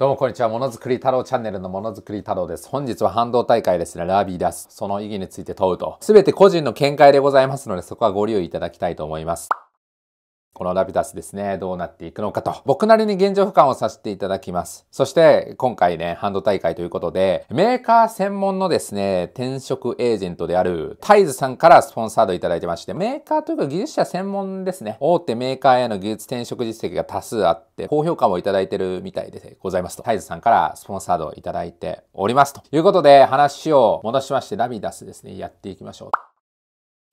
どうもこんにちは。ものづくり太郎チャンネルのものづくり太郎です。本日は半導体会ですね、ラビーダス。その意義について問うと。すべて個人の見解でございますので、そこはご留意いただきたいと思います。このラピダスですね、どうなっていくのかと、僕なりに現状俯瞰をさせていただきます。そして、今回ね、ハンド大会ということで、メーカー専門のですね、転職エージェントである、タイズさんからスポンサードいただいてまして、メーカーというか技術者専門ですね、大手メーカーへの技術転職実績が多数あって、高評価もいただいてるみたいでございますと、タイズさんからスポンサードいただいておりますということで、話を戻しまして、ラピダスですね、やっていきましょう。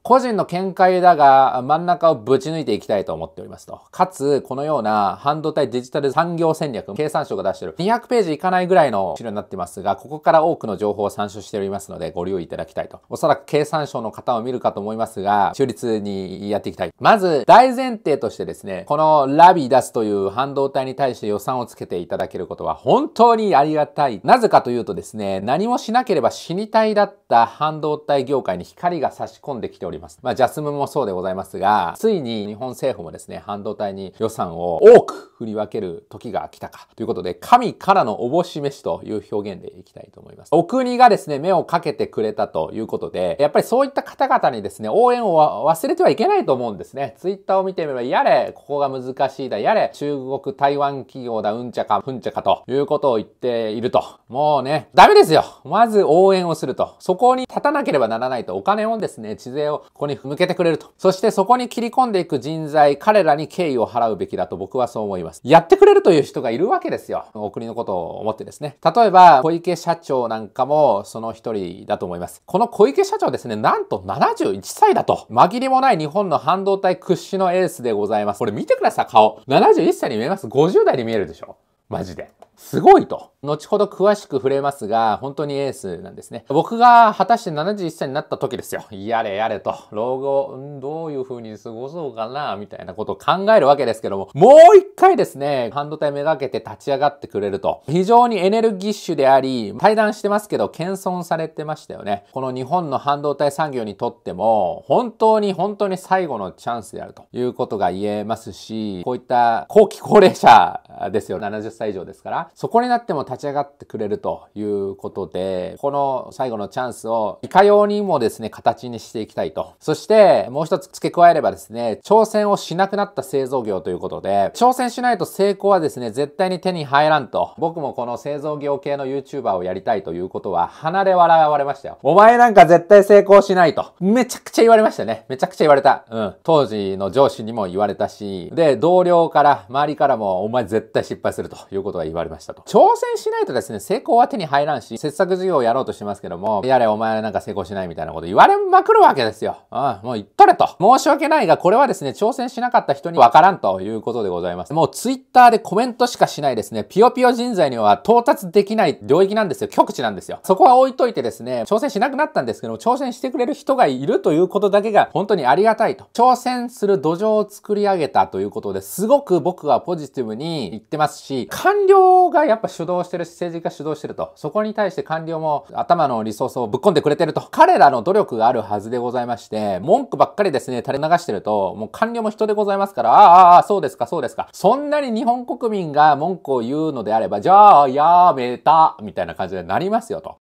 個人の見解だが真ん中をぶち抜いていきたいと思っておりますと。かつ、このような半導体デジタル産業戦略、経産省が出している200ページいかないぐらいの資料になってますが、ここから多くの情報を参照しておりますので、ご利用いただきたいと。おそらく経産省の方を見るかと思いますが、中立にやっていきたい。まず、大前提としてですね、このラビ出すという半導体に対して予算をつけていただけることは本当にありがたい。なぜかというとですね、何もしなければ死にたいだった半導体業界に光が差し込んできております。ります。まあ、ジャスムもそうでございますが、ついに日本政府もですね、半導体に予算を多く振り分ける時が来たかということで、神からのおぼし飯という表現でいきたいと思います。お国がですね、目をかけてくれたということで、やっぱりそういった方々にですね、応援を忘れてはいけないと思うんですね。ツイッターを見てみれば、やれ、ここが難しいだ、やれ、中国、台湾企業だ、うんちゃか、ふんちゃかということを言っていると。もうね、ダメですよ。まず応援をすると。そこに立たなければならないと、お金をですね、地税をここに向けてくれると。そしてそこに切り込んでいく人材、彼らに敬意を払うべきだと僕はそう思います。やってくれるという人がいるわけですよ。お国のことを思ってですね。例えば、小池社長なんかもその一人だと思います。この小池社長ですね、なんと71歳だと。紛れもない日本の半導体屈指のエースでございます。これ見てください、顔。71歳に見えます ?50 代に見えるでしょマジで。すごいと。後ほど詳しく触れますが、本当にエースなんですね。僕が果たして71歳になった時ですよ。やれやれと。老後、どういう風に過ごそうかな、みたいなことを考えるわけですけども、もう一回ですね、半導体めがけて立ち上がってくれると。非常にエネルギッシュであり、対談してますけど、謙遜されてましたよね。この日本の半導体産業にとっても、本当に本当に最後のチャンスであるということが言えますし、こういった後期高齢者ですよ。70歳以上ですから。そこになっても立ち上がってくれるということで、この最後のチャンスをいかようにもですね、形にしていきたいと。そして、もう一つ付け加えればですね、挑戦をしなくなった製造業ということで、挑戦しないと成功はですね、絶対に手に入らんと。僕もこの製造業系の YouTuber をやりたいということは、離れ笑われましたよ。お前なんか絶対成功しないと。めちゃくちゃ言われましたね。めちゃくちゃ言われた。うん。当時の上司にも言われたし、で、同僚から、周りからも、お前絶対失敗するということが言われました。ましたと。挑戦しないとですね、成功は手に入らんし、切削事業をやろうとしますけども、やれお前なんか成功しないみたいなこと言われまくるわけですよ。うん、もう言っとれと。申し訳ないが、これはですね、挑戦しなかった人にわからんということでございます。もう twitter でコメントしかしないですね、ピヨピヨ人材には到達できない領域なんですよ。極地なんですよ。そこは置いといてですね、挑戦しなくなったんですけども、挑戦してくれる人がいるということだけが本当にありがたいと。挑戦する土壌を作り上げたということですごく僕はポジティブに言ってますし、完了がやっぱ主導してるし、政治が主導してると。そこに対して官僚も頭のリソースをぶっ込んでくれてると。彼らの努力があるはずでございまして、文句ばっかりですね、垂れ流してると、もう官僚も人でございますから、ああ、ああ、そうですか、そうですか。そんなに日本国民が文句を言うのであれば、じゃあ、やめた、みたいな感じでなりますよと。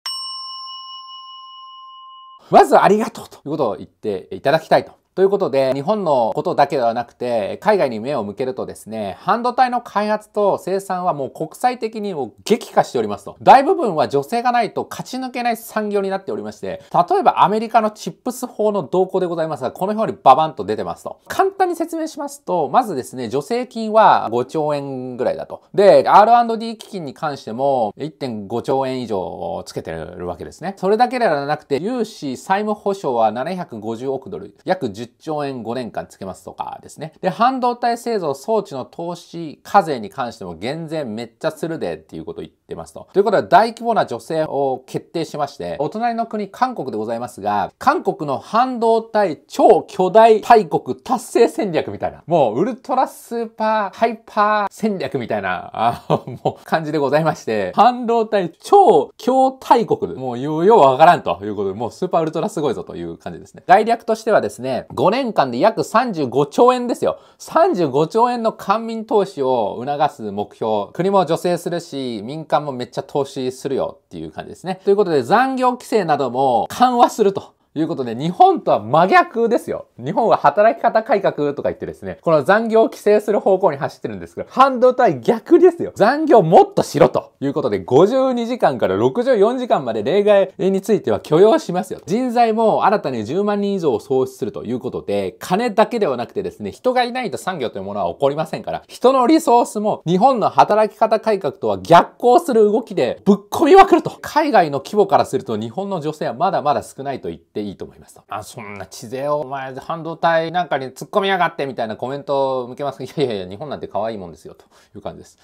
まずありがとうということを言っていただきたいと。ということで、日本のことだけではなくて、海外に目を向けるとですね、半導体の開発と生産はもう国際的にも激化しておりますと。大部分は女性がないと勝ち抜けない産業になっておりまして、例えばアメリカのチップス法の動向でございますが、この表にババンと出てますと。簡単に説明しますと、まずですね、助成金は5兆円ぐらいだと。で、R&D 基金に関しても1.5兆円以上つけてるわけですね。それだけではなくて、融資債務保証は750億ドル、約10 10兆円5年間つけますとかですね。で、半導体製造装置の投資課税に関しても減税めっちゃするでっていうこと言って出ますと。ということで、大規模な助成を決定しまして、お隣の国、韓国でございますが、韓国の半導体超巨大大国達成戦略みたいな、もうウルトラスーパーハイパー戦略みたいな、あもう感じでございまして、半導体超強大国、もうようわからんということで、もうスーパーウルトラすごいぞという感じですね。概略としてはですね、5年間で約35兆円ですよ。35兆円の官民投資を促す目標、国も助成するし、民間間もめっちゃ投資するよっていう感じですね。ということで残業規制なども緩和するということで、日本とは真逆ですよ。日本は働き方改革とか言ってですね、この残業を規制する方向に走ってるんですけど、半導体逆ですよ。残業もっとしろということで、52時間から64時間まで例外については許容しますよ。人材も新たに10万人以上を創出するということで、金だけではなくてですね、人がいないと産業というものは起こりませんから、人のリソースも日本の働き方改革とは逆行する動きでぶっ込みまくると。海外の規模からすると日本の女性はまだまだ少ないと言っていいと思いますと。あ、そんな地勢をお前半導体なんかに突っ込みやがってみたいなコメントを向けますいやいやいや、日本なんて可愛いもんですよという感じです。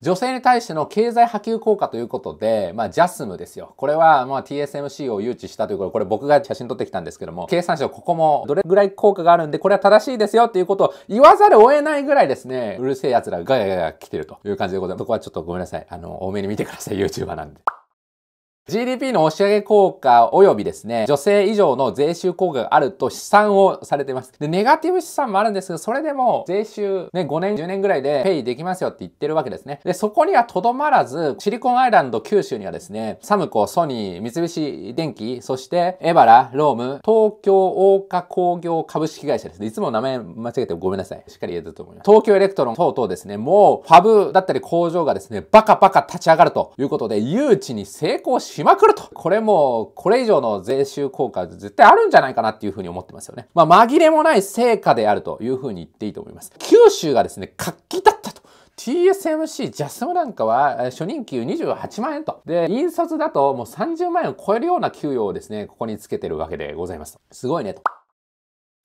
女性に対しての経済波及効果ということで、まあ、ジャスムですよ。これは、まあ、TSMC を誘致したということで、これ僕が写真撮ってきたんですけども、経産省ここもどれぐらい効果があるんで、これは正しいですよっていうことを言わざるを得ないぐらいですね、うるせえ奴らがガヤガヤ来てるという感じでございます。そこはちょっとごめんなさい。あの、多めに見てください、YouTuber なんで。GDP の押し上げ効果及びですね、女性以上の税収効果があると試算をされてます。で、ネガティブ試算もあるんですけど、それでも税収ね、5年、10年ぐらいでペイできますよって言ってるわけですね。で、そこにはとどまらず、シリコンアイランド九州にはですね、サムコ、ソニー、三菱電機、そしてエバラ、ローム、東京大岡工業株式会社ですね。いつも名前間違えてごめんなさい。しっかり言えたと思います。東京エレクトロン等々ですね、もうファブだったり工場がですね、バカバカ立ち上がるということで、誘致に成功ししまくると。これも、これ以上の税収効果絶対あるんじゃないかなっていうふうに思ってますよね。まあ、紛れもない成果であるというふうに言っていいと思います。九州がですね、活気だったと。TSMC、ジャスムなんかは初任給28万円と。で、引率だともう30万円を超えるような給与をですね、ここにつけてるわけでございます。すごいねと。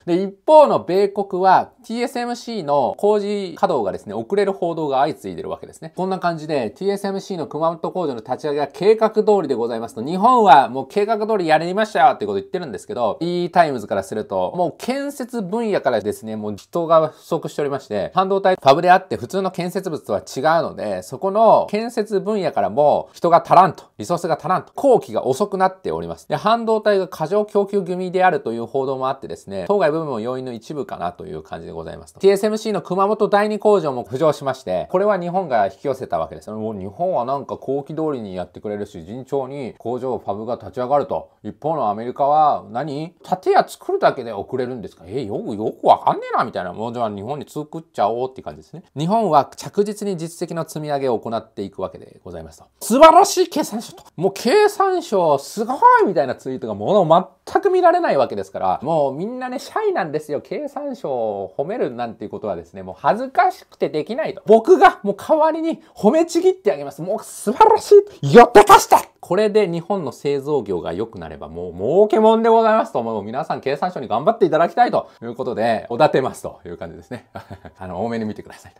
で、一方の米国は TSMC の工事稼働がですね、遅れる報道が相次いでるわけですね。こんな感じで TSMC の熊本工場の立ち上げは計画通りでございますと、日本はもう計画通りやりましたよってこと言ってるんですけど、e タイムズからすると、もう建設分野からですね、もう人が不足しておりまして、半導体ファブであって普通の建設物とは違うので、そこの建設分野からも人が足らんと、リソースが足らんと、後期が遅くなっております。で、半導体が過剰供給組であるという報道もあってですね、当該部分も要因の一部かなという感じでございます。TSMC の熊本第2工場も浮上しまして、これは日本が引き寄せたわけです。もう日本はなんか後期通りにやってくれるし、順調に工場、ファブが立ち上がると。一方のアメリカは何、建屋作るだけで遅れるんですかえよく、よくわかんねえな、みたいな。もうじゃあ日本に作っちゃおうって感じですね。日本は着実に実績の積み上げを行っていくわけでございますと。素晴らしい経産省と。もう経産省すごいみたいなツイートがもの全く見られないわけですから、もうみんなね、社イなんですよ。経産省を褒めるなんていうことはですね、もう恥ずかしくてできないと。僕がもう代わりに褒めちぎってあげます。もう素晴らしいよってかしたこれで日本の製造業が良くなればもう儲けもんでございますと、もう皆さん経産省に頑張っていただきたいということで、おだてますという感じですね。あの、多めに見てください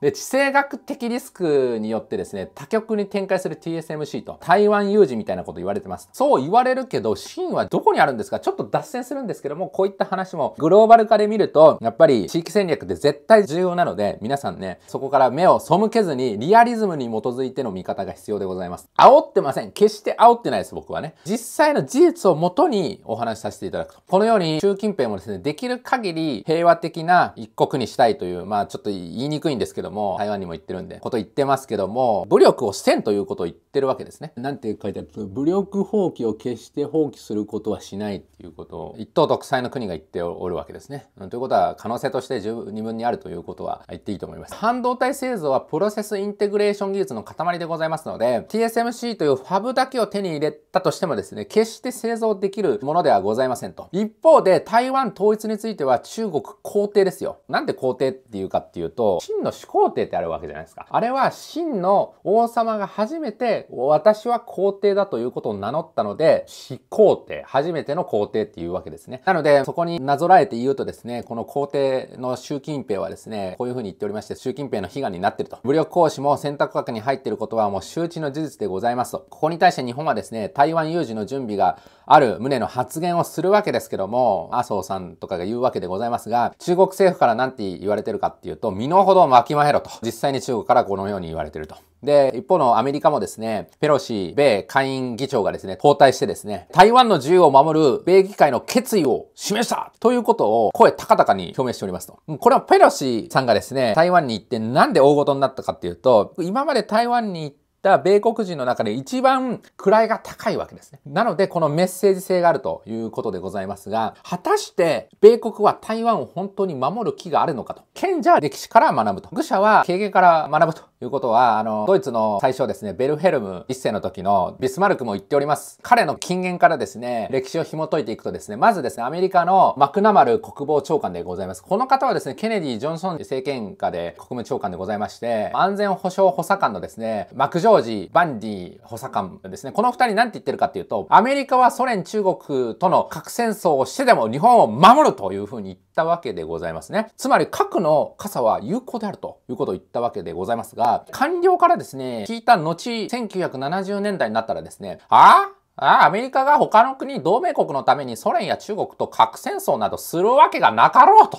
で、地政学的リスクによってですね、他局に展開する TSMC と台湾有事みたいなこと言われてます。そう言われるけど、真はどこにあるんですかちょっと脱線するんですけども、こういった話もグローバル化で見ると、やっぱり地域戦略って絶対重要なので、皆さんね、そこから目を背けずにリアリズムに基づいての見方が必要でございます。煽ってません。決して煽ってないです、僕はね。実際の事実をもとにお話しさせていただくと。このように、習近平もですね、できる限り平和的な一国にしたいという、まあちょっと言いにくいんですけど、ども、台湾にも行ってるんで、こと言ってますけども、武力をせんということを言ってるわけですね。なんて書いてあると、武力放棄を決して放棄することはしないっていうことを、一党独裁の国が言っておるわけですね。うん、ということは、可能性として十分にあるということは言っていいと思います。半導体製造はプロセスインテグレーション技術の塊でございますので、TSMC というファブだけを手に入れたとしてもですね、決して製造できるものではございませんと。一方で、台湾統一については中国皇帝ですよ。なんで皇帝っていうかっていうと、真の皇帝ってあるわけじゃないですか。あれは真の王様が初めて私は皇帝だということを名乗ったので、始皇帝、初めての皇帝っていうわけですね。なので、そこになぞらえて言うとですね、この皇帝の習近平はですね、こういうふうに言っておりまして、習近平の悲願になってると。武力行使も選択枠に入ってることはもう周知の事実でございますと。ここに対して日本はですね、台湾有事の準備がある旨の発言をするわけですけども、麻生さんとかが言うわけでございますが、中国政府から何て言われてるかっていうと、身の程をきまえろと。実際に中国からこのように言われてると。で、一方のアメリカもですね、ペロシ、米下院議長がですね、交代してですね、台湾の自由を守る米議会の決意を示したということを声高々に表明しておりますと。これはペロシさんがですね、台湾に行ってなんで大事になったかっていうと、今まで台湾に行ってた米国人の中で一番位が高いわけですね。なので、このメッセージ性があるということでございますが、果たして米国は台湾を本当に守る気があるのかと。賢者は歴史から学ぶと。愚者は経験から学ぶということは、あの、ドイツの最初ですね、ベルヘルム一世の時のビスマルクも言っております。彼の金言からですね、歴史を紐解いていくとですね、まずですね、アメリカのマクナマル国防長官でございます。この方はですね、ケネディ・ジョンソン政権下で国務長官でございまして、安全保障補佐官のですね、マクジョョージ、バンディ補佐官ですね。この二人なんて言ってるかっていうと、アメリカはソ連、中国との核戦争をしてでも日本を守るというふうに言ったわけでございますね。つまり核の傘は有効であるということを言ったわけでございますが、官僚からですね、聞いた後、1970年代になったらですね、ああああ、アメリカが他の国同盟国のためにソ連や中国と核戦争などするわけがなかろうと。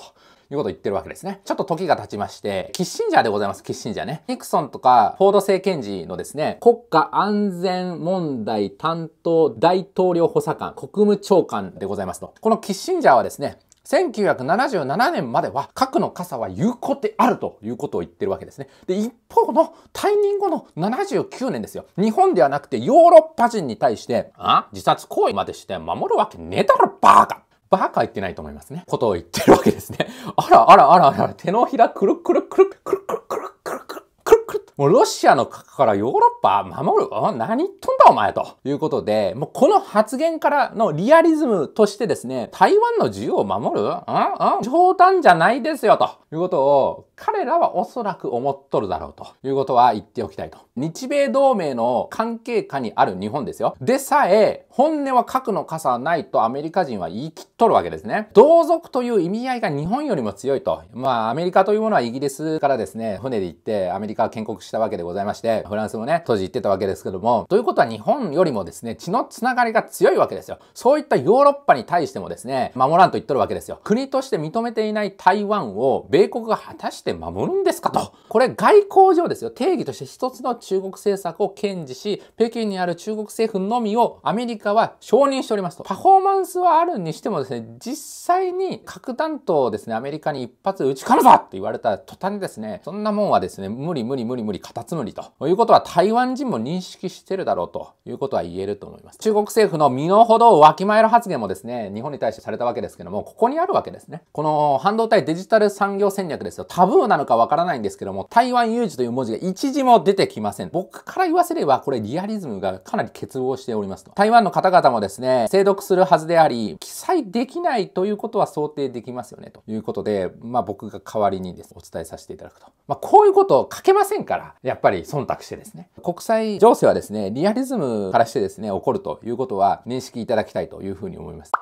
いうことを言ってるわけですね。ちょっと時が経ちまして、キッシンジャーでございます、キッシンジャーね。ニクソンとかフォード政権時のですね、国家安全問題担当大統領補佐官、国務長官でございますと。このキッシンジャーはですね、1977年までは核の傘は有効であるということを言ってるわけですね。で、一方の退任後の79年ですよ。日本ではなくてヨーロッパ人に対して、あ自殺行為までして守るわけねえだろバーカバカ言ってないと思いますね。ことを言ってるわけですね。あらあらあらあら、手のひらくるくるくるくるくるくるくるくるくるくるくるもうロシアの核からヨーロッパ守る何言っとんだお前ということで、もうこの発言からのリアリズムとしてですね、台湾の自由を守るんん冗談じゃないですよということを彼らはおそらく思っとるだろうということは言っておきたいと。日米同盟の関係下にある日本ですよ。でさえ、本音は核の傘はないとアメリカ人は言い切っとるわけですね。同族という意味合いが日本よりも強いと。まあ、アメリカというものはイギリスからですね、船で行ってアメリカは建国したわけでございまして、フランスもね、当時行ってたわけですけども、ということは日本よりもですね、血のつながりが強いわけですよ。そういったヨーロッパに対してもですね、守らんと言っとるわけですよ。国として認めていない台湾を米国が果たして守るんですかと。これ外交上ですよ。定義として一つの中国政策を堅持し、北京にある中国政府のみをアメリカは承認しておりますと。パフォーマンスはあるにしてもですね、実際に核弾頭をですね、アメリカに一発撃ちかむぞって言われた途端にですね、そんなもんはですね、無理無理無理無理カタツムリということは台湾人も認識してるだろうということは言えると思います。中国政府の身の程をわきまえる発言もですね、日本に対してされたわけですけども、ここにあるわけですね。この半導体デジタル産業戦略ですよ。タブーなのかわからないんですけども、台湾有事という文字が一字も出てきません。僕から言わせれば、これリアリズムがかなり欠乏しておりますと。台湾の方々もですね、精読するはずであり、記載できないということは想定できますよね、ということで、まあ僕が代わりにです、ね、お伝えさせていただくと。まあこういうことを書けませんから、ら、やっぱり忖度してですね、国際情勢はですね、リアリズムからしてですね、起こるということは認識いただきたいというふうに思います。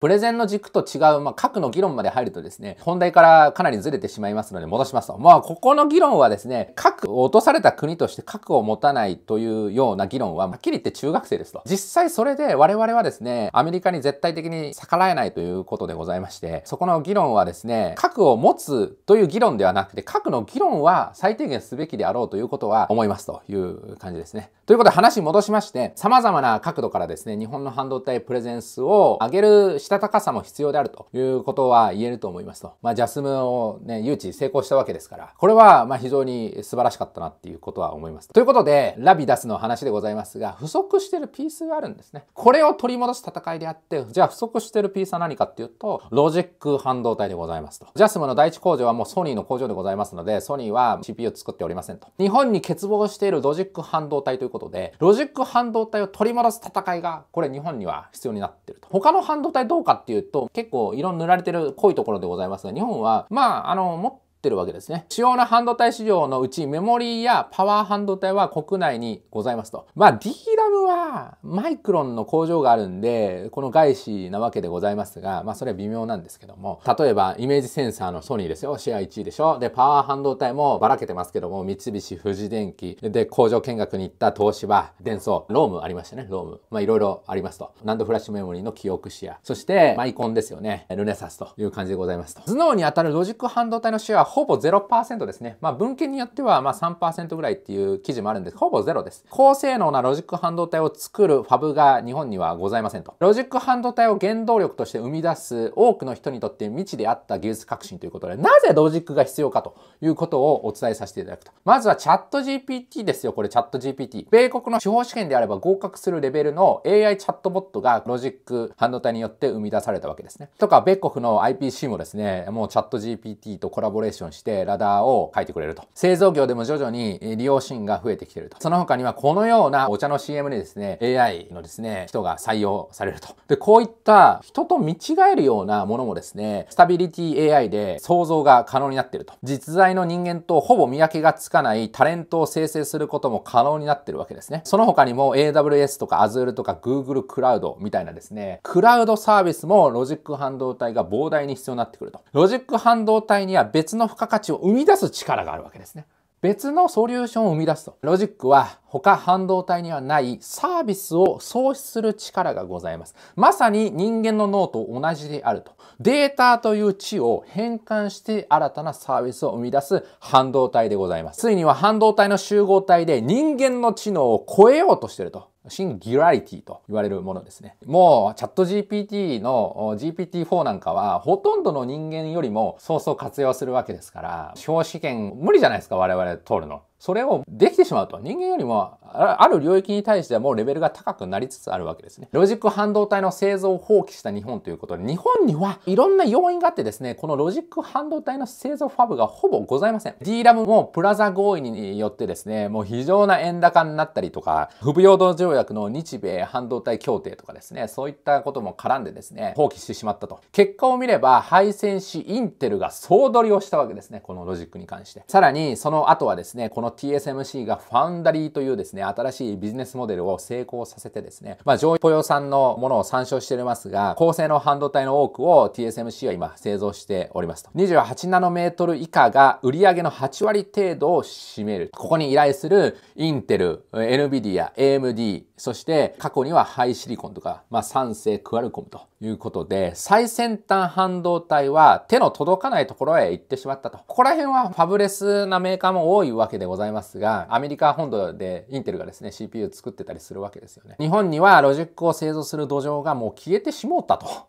プレゼンの軸と違う、まあ、核の議論まで入るとですね、本題からかなりずれてしまいますので戻しますと。まあ、ここの議論はですね、核を落とされた国として核を持たないというような議論は、はっきり言って中学生ですと。実際それで我々はですね、アメリカに絶対的に逆らえないということでございまして、そこの議論はですね、核を持つという議論ではなくて、核の議論は最低限すべきであろうということは思いますという感じですね。ということで話戻しまして、様々な角度からですね、日本の半導体プレゼンスを上げるしたたかさも必要であるということは言えると思いますと。まあ、ジャスムをね、誘致成功したわけですから、これはまあ非常に素晴らしかったなっていうことは思います。ということで、ラビダスの話でございますが、不足してるピースがあるんですね。これを取り戻す戦いであって、じゃあ不足してるピースは何かっていうと、ロジック半導体でございますと。ジャスムの第一工場はもうソニーの工場でございますので、ソニーは CPU を作っておりませんと。日本に欠乏しているロジック半導体ということで、ロジック半導体を取り戻す戦いが、これ日本には必要になってると。他の半導体どうどうかっていうと、結構色塗られてる濃いところでございますが、日本は、まあ、あの、もっってるわけですね。主要な半導体市場のうちメモリーやパワー半導体は国内にございますと。まあ DRAM はマイクロンの工場があるんで、この外資なわけでございますが、まあそれは微妙なんですけども、例えばイメージセンサーのソニーですよ。シェア1位でしょ。で、パワー半導体もばらけてますけども、三菱、富士電機、で、工場見学に行った東芝、電装、ロームありましたね、ローム。まあいろいろありますと。ナンドフラッシュメモリーの記憶シェア。そして、マイコンですよね。ルネサスという感じでございますと。頭脳に当たるロジック半導体のシェアほぼ0%ですね。まあ、文献によってはま3%ぐらいっていう記事もあるんですほぼゼロです。高性能なロジック半導体を作るファブが日本にはございませんと。ロジック半導体を原動力として生み出す多くの人にとって未知であった技術革新ということで、なぜロジックが必要かということをお伝えさせていただくと。まずはチャット GPT ですよ、これチャット GPT。米国の司法試験であれば合格するレベルの AI チャットボットがロジック半導体によって生み出されたわけですね。とか、米国の IPC もですね、もうチャット GPT とコラボレーションションしてラダーを書いてくれると。製造業でも徐々に利用シーンが増えてきてると。その他にはこのようなお茶の CM にですね、AI のですね、人が採用されると。で、こういった人と見違えるようなものもですね、スタビリティ AI で想像が可能になってると。実在の人間とほぼ見分けがつかないタレントを生成することも可能になってるわけですね。その他にも AWS とか Azure とか Google クラウドみたいなですね、クラウドサービスもロジック半導体が膨大に必要になってくると。ロジック半導体には別の付加価値を生み出す力があるわけですね。別のソリューションを生み出すと。ロジックは他半導体にはないサービスを創出する力がございます。まさに人間の脳と同じであると。データという地を変換して新たなサービスを生み出す半導体でございます。ついには半導体の集合体で人間の知能を超えようとしてると。シンギュラリティと言われるものですね。もうチャット GPT の GPT-4 なんかはほとんどの人間よりもそうそう活用するわけですから、司法試験無理じゃないですか、我々通るの。それをできてしまうと、人間よりも、ある領域に対してはもうレベルが高くなりつつあるわけですね。ロジック半導体の製造を放棄した日本ということで、日本にはいろんな要因があってですね、このロジック半導体の製造ファブがほぼございません。D ラムもプラザ合意によってですね、もう非常な円高になったりとか、不平等条約の日米半導体協定とかですね、そういったことも絡んでですね、放棄してしまったと。結果を見れば、配線しインテルが総取りをしたわけですね、このロジックに関して。さらに、その後はですね、このの TSMC がファンダリーというですね、新しいビジネスモデルを成功させてですね、まあ、上位雇用さんのものを参照しておりますが、高性能半導体の多くを TSMC は今製造しておりますと。28ナノメートル以下が売上の8割程度を占める。ここに依頼するインテル、NVIDIA、AMD、そして過去にはハイシリコンとか、まあ、酸性クアルコムということで、最先端半導体は手の届かないところへ行ってしまったと。ここら辺はファブレスなメーカーも多いわけでございますが、アメリカ本土でインテルがですね、CPU 作ってたりするわけですよね。日本にはロジックを製造する土壌がもう消えてしもうたと。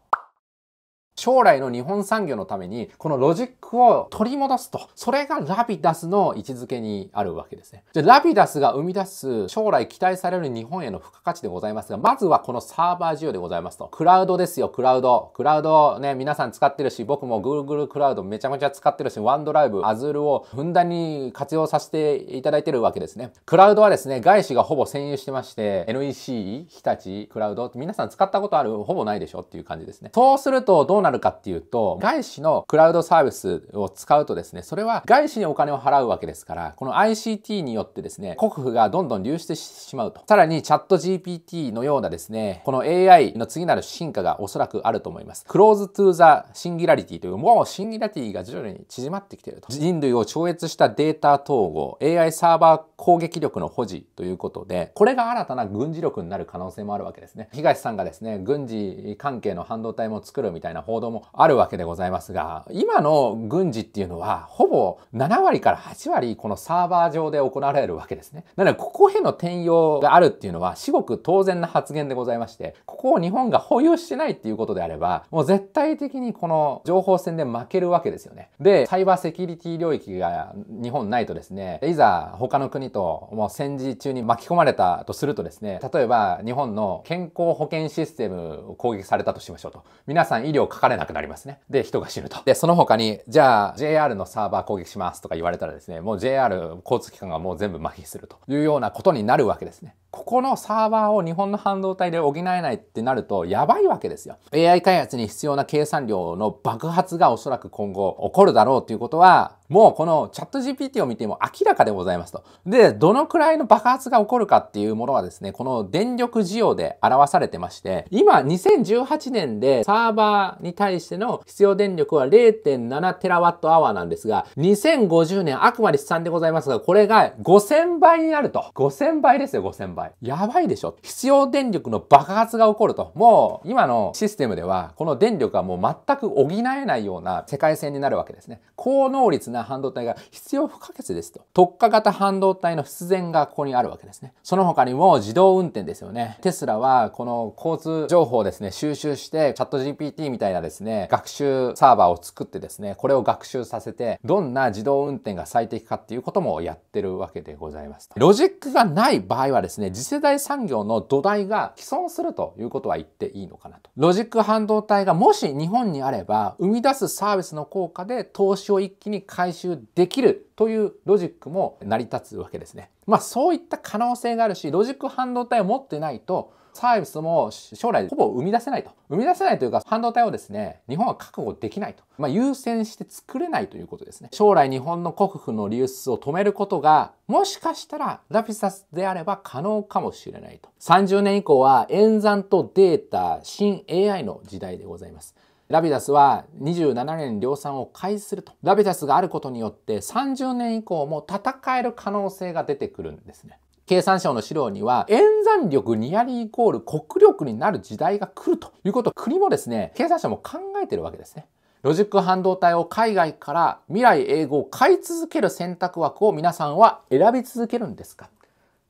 将来の日本産業のために、このロジックを取り戻すと。それがラビダスの位置づけにあるわけですね。じゃラビダスが生み出す将来期待される日本への付加価値でございますが、まずはこのサーバー需要でございますと。クラウドですよ、クラウド。クラウドね、皆さん使ってるし、僕も Google クラウドめちゃめちゃ使ってるし、ワンドライブ、Azure をふんだんに活用させていただいてるわけですね。クラウドはですね、外資がほぼ占有してまして、NEC、日立、クラウド、皆さん使ったことあるほぼないでしょっていう感じですね。そうするとどうななるかっていうと、外資のクラウドサービスを使うとですね、それは外資にお金を払うわけですから、この ICT によってですね、国府がどんどん流出してしまうと。さらにチャット GPT のようなですね、この AI の次なる進化がおそらくあると思います。クローズトゥーザシンギュラリティという、もうシンギュラリティが徐々に縮まってきていると。人類を超越したデータ統合、AI サーバー攻撃力の保持ということで、これが新たな軍事力になる可能性もあるわけですね。東さんがですね、軍事関係の半導体も作るみたいな報報道もあるわけでございますが、今の軍事っていうのは、ほぼ7割から8割、このサーバー上で行われるわけですね。なので、ここへの転用があるっていうのは、至極当然な発言でございまして、ここを日本が保有してないっていうことであれば、もう絶対的にこの情報戦で負けるわけですよね。で、サイバーセキュリティ領域が日本ないとですね、いざ他の国ともう戦時中に巻き込まれたとするとですね、例えば日本の健康保険システムを攻撃されたとしましょうと。皆さん医療かれなくなりますね。で、人が死ぬと。で、その他に、じゃあ JR のサーバー攻撃しますとか言われたらですね、もう JR 交通機関がもう全部麻痺するというようなことになるわけですね。ここのサーバーを日本の半導体で補えないってなるとやばいわけですよ。AI 開発に必要な計算量の爆発がおそらく今後起こるだろうということは、もうこのチャット GPT を見ても明らかでございますと。で、どのくらいの爆発が起こるかっていうものはですね、この電力需要で表されてまして、今2018年でサーバーにに対しての必要電力は0 7テラワットアワーなんですが、2050年あくまで資産でございますが、これが5000倍になると。5000倍ですよ、5000倍。やばいでしょ。必要電力の爆発が起こると。もう、今のシステムでは、この電力はもう全く補えないような世界線になるわけですね。高能率な半導体が必要不可欠ですと。特化型半導体の必然がここにあるわけですね。その他にも自動運転ですよね。テスラはこの交通情報をですね、収集して、チャット GPT みたいななですね、学習サーバーを作ってですね、これを学習させて、どんな自動運転が最適かっていうこともやってるわけでございます。ロジックがない場合はですね、次世代産業の土台が既存するということは言っていいのかなと。ロジック半導体がもし日本にあれば、生み出すサービスの効果で投資を一気に回収できるというロジックも成り立つわけですね。まあそういった可能性があるし、ロジック半導体を持ってないと、サービスも将来ほぼ生み出せないと。生み出せないというか、半導体をですね、日本は確保できないと。まあ、優先して作れないということですね。将来日本の国府の流出を止めることが、もしかしたらラピサスであれば可能かもしれないと。30年以降は演算とデータ、新 AI の時代でございます。ラビダスは27年量産を開始すると。ラビダスがあることによって30年以降も戦える可能性が出てくるんですね。経産省の資料には、演算力やりイコール国力になる時代が来るということを国もですね、経産省も考えてるわけですね。ロジック半導体を海外から未来英語を買い続ける選択枠を皆さんは選び続けるんですか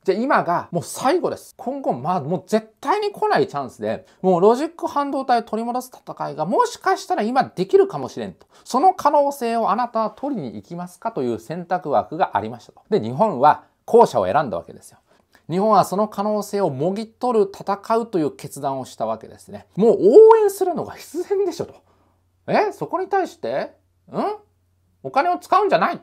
じゃあ今がもう最後です。今後、まあもう絶対に来ないチャンスで、もうロジック半導体を取り戻す戦いがもしかしたら今できるかもしれんと。その可能性をあなたは取りに行きますかという選択枠がありましたと。で、日本は後者を選んだわけですよ。日本はその可能性をもぎ取る、戦うという決断をしたわけですね。もう応援するのが必然でしょと。えそこに対して、うんお金を使うんじゃない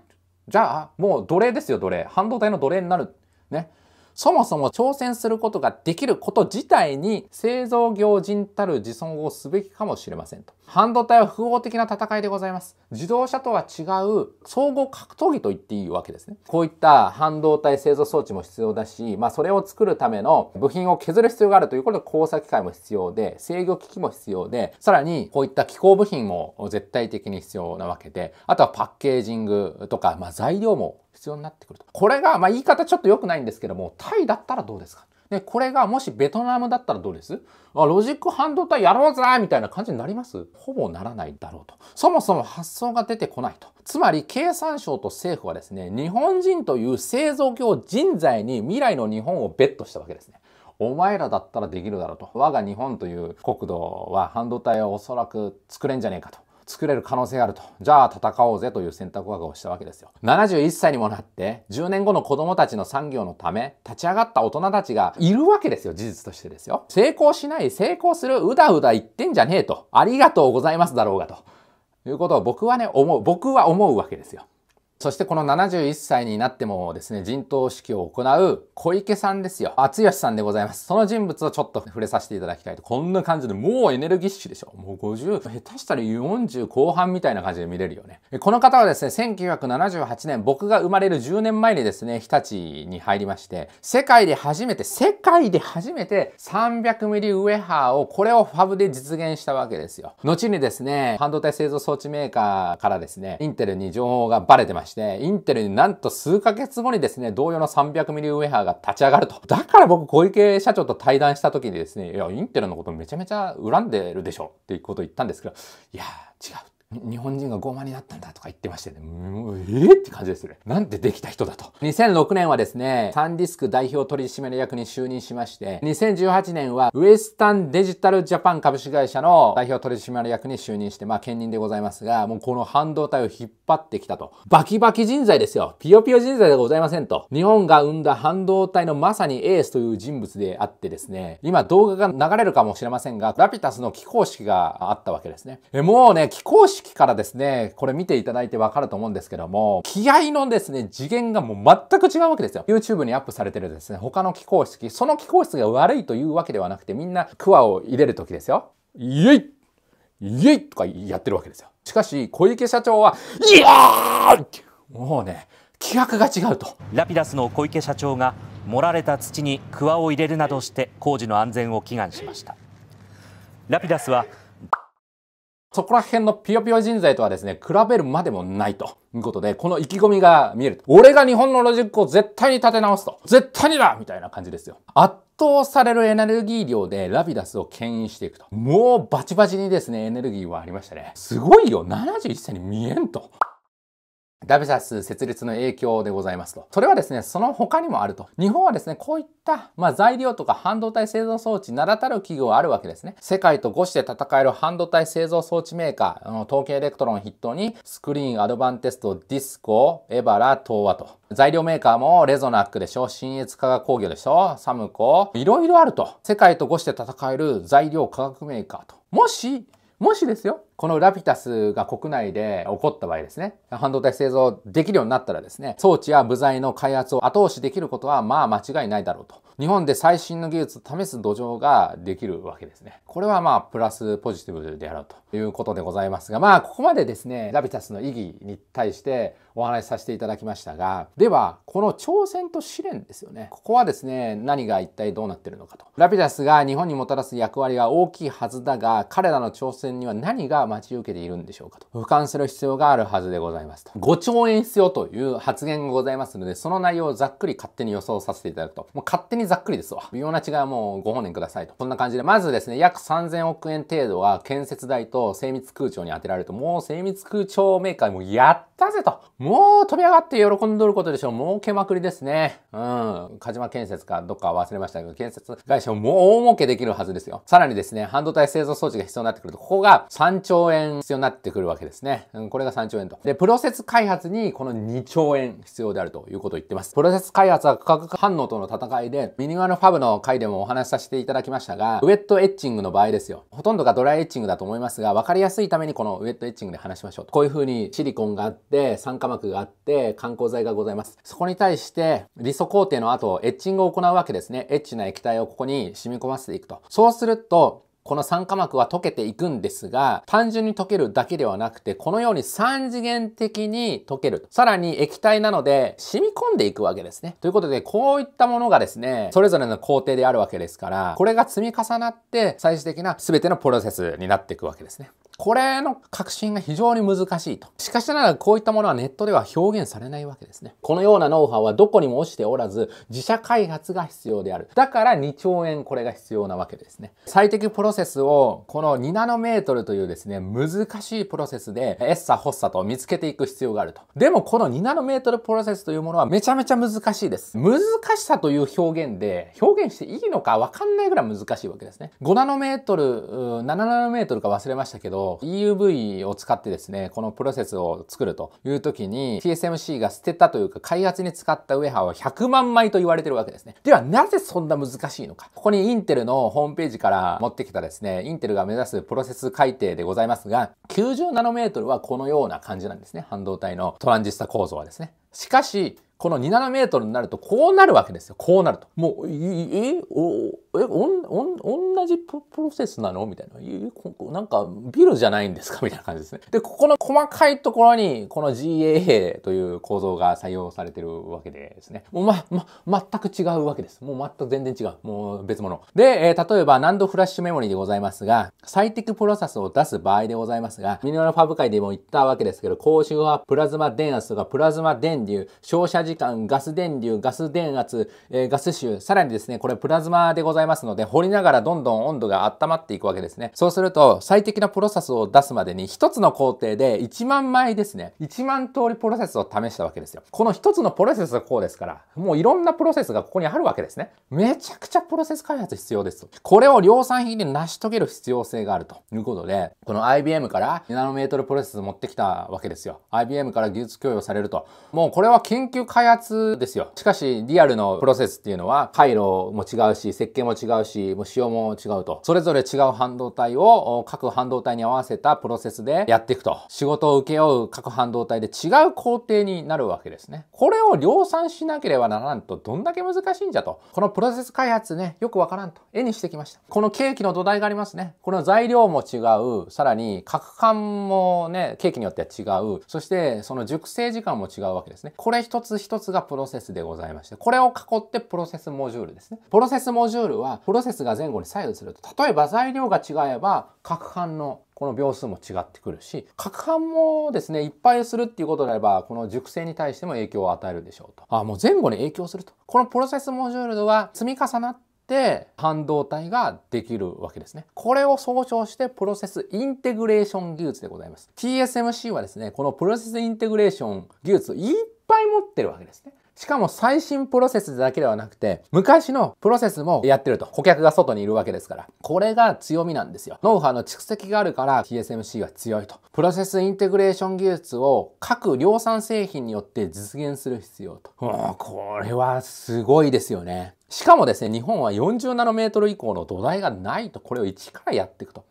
じゃあ、もう奴隷ですよ、奴隷。半導体の奴隷になる。ね。そもそも挑戦することができること自体に製造業人たる自尊をすべきかもしれませんと。半導体は複合的な戦いでございます。自動車とは違う総合格闘技と言っていいわけですね。こういった半導体製造装置も必要だし、まあそれを作るための部品を削る必要があるということで工作機械も必要で、制御機器も必要で、さらにこういった機構部品も絶対的に必要なわけで、あとはパッケージングとか、まあ材料も必要になってくると。これが、まあ、言い方ちょっと良くないんですけども、タイだったらどうですかで、これがもしベトナムだったらどうですあ、ロジック半導体やろうぜみたいな感じになりますほぼならないだろうと。そもそも発想が出てこないと。つまり経産省と政府はですね、日本人という製造業人材に未来の日本をベットしたわけですね。お前らだったらできるだろうと。我が日本という国土は半導体をおそらく作れんじゃねえかと。作れる可能性があると。じゃあ戦おうぜという選択枠をしたわけですよ。71歳にもなって、10年後の子供たちの産業のため、立ち上がった大人たちがいるわけですよ。事実としてですよ。成功しない、成功する、うだうだ言ってんじゃねえと。ありがとうございますだろうがと。いうことを僕はね、思う。僕は思うわけですよ。そしてこの71歳になってもですね、人頭指揮を行う小池さんですよ。厚吉さんでございます。その人物をちょっと触れさせていただきたいと。こんな感じで、もうエネルギッシュでしょ。もう50、下手したら40後半みたいな感じで見れるよね。この方はですね、1978年、僕が生まれる10年前にですね、日立に入りまして、世界で初めて、世界で初めて3 0 0ミリウェハーを、これをファブで実現したわけですよ。後にですね、半導体製造装置メーカーからですね、インテルに情報がバレてました。して、インテルになんと数ヶ月後にですね、同様の3 0 0ミリウェハーが立ち上がると。だから僕、小池社長と対談した時にですね、いや、インテルのことめちゃめちゃ恨んでるでしょっていうことを言ったんですけど、いや、違う。日本人が傲慢になったんだとか言ってましてね、もうえー、って感じですね。なんてできた人だと。2006年はですね、サンディスク代表取締役に就任しまして、2018年はウエスタンデジタルジャパン株式会社の代表取締役に就任して、まあ兼任でございますが、もうこの半導体を引っ張ってきたと。バキバキ人材ですよ。ピヨピヨ人材でございませんと。日本が生んだ半導体のまさにエースという人物であってですね、今動画が流れるかもしれませんが、ラピタスの起工式があったわけですね。えもうね、起工式式からですね、これ見ていただいてわかると思うんですけども、気合のですね、次元がもう全く違うわけですよ。YouTube にアップされてるですね、他の気候式、その気候室が悪いというわけではなくて、みんなクワを入れる時ですよ。イエイイエイとかやってるわけですよ。しかし、小池社長は、イエーもうね、規格が違うと。ラピダスの小池社長が、盛られた土にクワを入れるなどして工事の安全を祈願しました。ラピダスはそこら辺のピヨピヨ人材とはですね、比べるまでもないということで、この意気込みが見える。俺が日本のロジックを絶対に立て直すと。絶対にだみたいな感じですよ。圧倒されるエネルギー量でラビダスを牽引していくと。もうバチバチにですね、エネルギーはありましたね。すごいよ !71 歳に見えんと。ダビサス設立の影響でございますと。それはですね、その他にもあると。日本はですね、こういった、まあ、材料とか半導体製造装置、名だたる企業あるわけですね。世界と5市で戦える半導体製造装置メーカー、あの東京エレクトロン筆頭に、スクリーン、アドバンテスト、ディスコ、エバラ、東和と。材料メーカーもレゾナックでしょ、新越化学工業でしょ、サムコ、いろいろあると。世界と5市で戦える材料科学メーカーと。もし、もしですよ、このラピタスが国内で起こった場合ですね、半導体製造できるようになったらですね、装置や部材の開発を後押しできることはまあ間違いないだろうと。日本で最新の技術を試す土壌ができるわけですね。これはまあプラスポジティブであろうということでございますが、まあここまでですね、ラピタスの意義に対してお話しさせていただきましたが、ではこの挑戦と試練ですよね。ここはですね、何が一体どうなってるのかと。ラピタスが日本にもたらす役割は大きいはずだが、彼らの挑戦には何が待ち受けているんでしょうかと。俯瞰する必要があるはずでございますと。5兆円必要という発言がございますので、その内容をざっくり勝手に予想させていただくと。もう勝手にざっくりですわ。微妙な違いはもうご本人くださいと。こんな感じで、まずですね、約3000億円程度は建設代と精密空調に充てられると、もう精密空調メーカーもやったぜと。もう飛び上がって喜んどることでしょう。儲けまくりですね。うん。鹿島建設かどっか忘れましたけど、建設会社ももう大儲けできるはずですよ。さらにですね、半導体製造装置が必要になってくると、ここが3兆兆円必要になってくるわけですね。うん、これが3兆円と。で、プロセス開発にこの2兆円必要であるということを言ってます。プロセス開発は価格反応との戦いで、ミニマルファブの回でもお話しさせていただきましたが、ウェットエッチングの場合ですよ。ほとんどがドライエッチングだと思いますが、分かりやすいためにこのウェットエッチングで話しましょう。こういう風にシリコンがあって、酸化膜があって、観光剤がございます。そこに対して、理素工程の後、エッチングを行うわけですね。エッチな液体をここに染み込ませていくと。そうすると、この酸化膜は溶けていくんですが、単純に溶けるだけではなくて、このように3次元的に溶ける。さらに液体なので、染み込んでいくわけですね。ということで、こういったものがですね、それぞれの工程であるわけですから、これが積み重なって、最終的な全てのプロセスになっていくわけですね。これの確信が非常に難しいと。しかしながらこういったものはネットでは表現されないわけですね。このようなノウハウはどこにも落ちておらず、自社開発が必要である。だから2兆円これが必要なわけですね。最適プロセスをこの2ナノメートルというですね、難しいプロセスでエッサホッサと見つけていく必要があると。でもこの2ナノメートルプロセスというものはめちゃめちゃ難しいです。難しさという表現で表現していいのかわかんないぐらい難しいわけですね。5ナノメートル、7ナノメートルか忘れましたけど、EUV を使ってですね、このプロセスを作るという時に、TSMC が捨てたというか、開発に使ったウェハーは100万枚と言われてるわけですね。では、なぜそんな難しいのか。ここにインテルのホームページから持ってきたですね、インテルが目指すプロセス改定でございますが、90ナノメートルはこのような感じなんですね。半導体のトランジスタ構造はですね。しかし、この2ナノメートルになるとこうなるわけですよ。こうなると。もう、え、え、お、え、おん、同じプロセスなのみたいな。え、なんかビルじゃないんですかみたいな感じですね。で、ここの細かいところに、この GAA という構造が採用されてるわけですね。もうま、ま、全く違うわけです。もう全く全然違う。もう別物。で、えー、例えば難度フラッシュメモリーでございますが、最適プロセスを出す場合でございますが、ミニオラファブ会でも言ったわけですけど、高周波プラズマ電圧とかプラズマ電流、照射時間、ガス電流、ガス電圧、えー、ガス臭、さらにですね、これプラズマでございますので、掘りながらどんどん温度が温まっていくわけですね。そうすると、最適なプロセスを出すまでに、1つの工程で1万枚ですね、1万通りプロセスを試したわけですよ。この1つのプロセスがこうですから、もういろんなプロセスがここにあるわけですね。めちゃくちゃプロセス開発必要ですと。これを量産品で成し遂げる必要性があるということで、この IBM からナノメートルプロセス持ってきたわけですよ。IBM から技術供与されると。もうこれは研究開発ですよ。しかし、リアルのプロセスっていうのは、回路も違うし、設計も違うし、もう仕様も違うと。それぞれ違う半導体を、各半導体に合わせたプロセスでやっていくと。仕事を請け負う各半導体で違う工程になるわけですね。これを量産しなければならんと、どんだけ難しいんじゃと。このプロセス開発ね、よくわからんと。絵にしてきました。このケーキの土台がありますね。この材料も違う。さらに、各感もね、ケーキによっては違う。そして、その熟成時間も違うわけですね。これ一つ一つがプロセスでございまして、これを囲ってプロセスモジュールですね。プロセスモジュールは、プロセスが前後に左右すると、例えば材料が違えば、各班のこの秒数も違ってくるし、各班もですね、いっぱいするっていうことであれば、この熟成に対しても影響を与えるでしょうと。あ、もう前後に影響すると。このプロセスモジュールは積み重なって半導体ができるわけですね。これを総称してプロセスインテグレーション技術でございます。TSMC はですね、このプロセスインテグレーション技術、ぱい持ってるわけですね。しかも最新プロセスだけではなくて、昔のプロセスもやってると。顧客が外にいるわけですから。これが強みなんですよ。ノウハウの蓄積があるから TSMC は強いと。プロセスインテグレーション技術を各量産製品によって実現する必要と。これはすごいですよね。しかもですね、日本は40ナノメートル以降の土台がないと、これを一からやっていくと。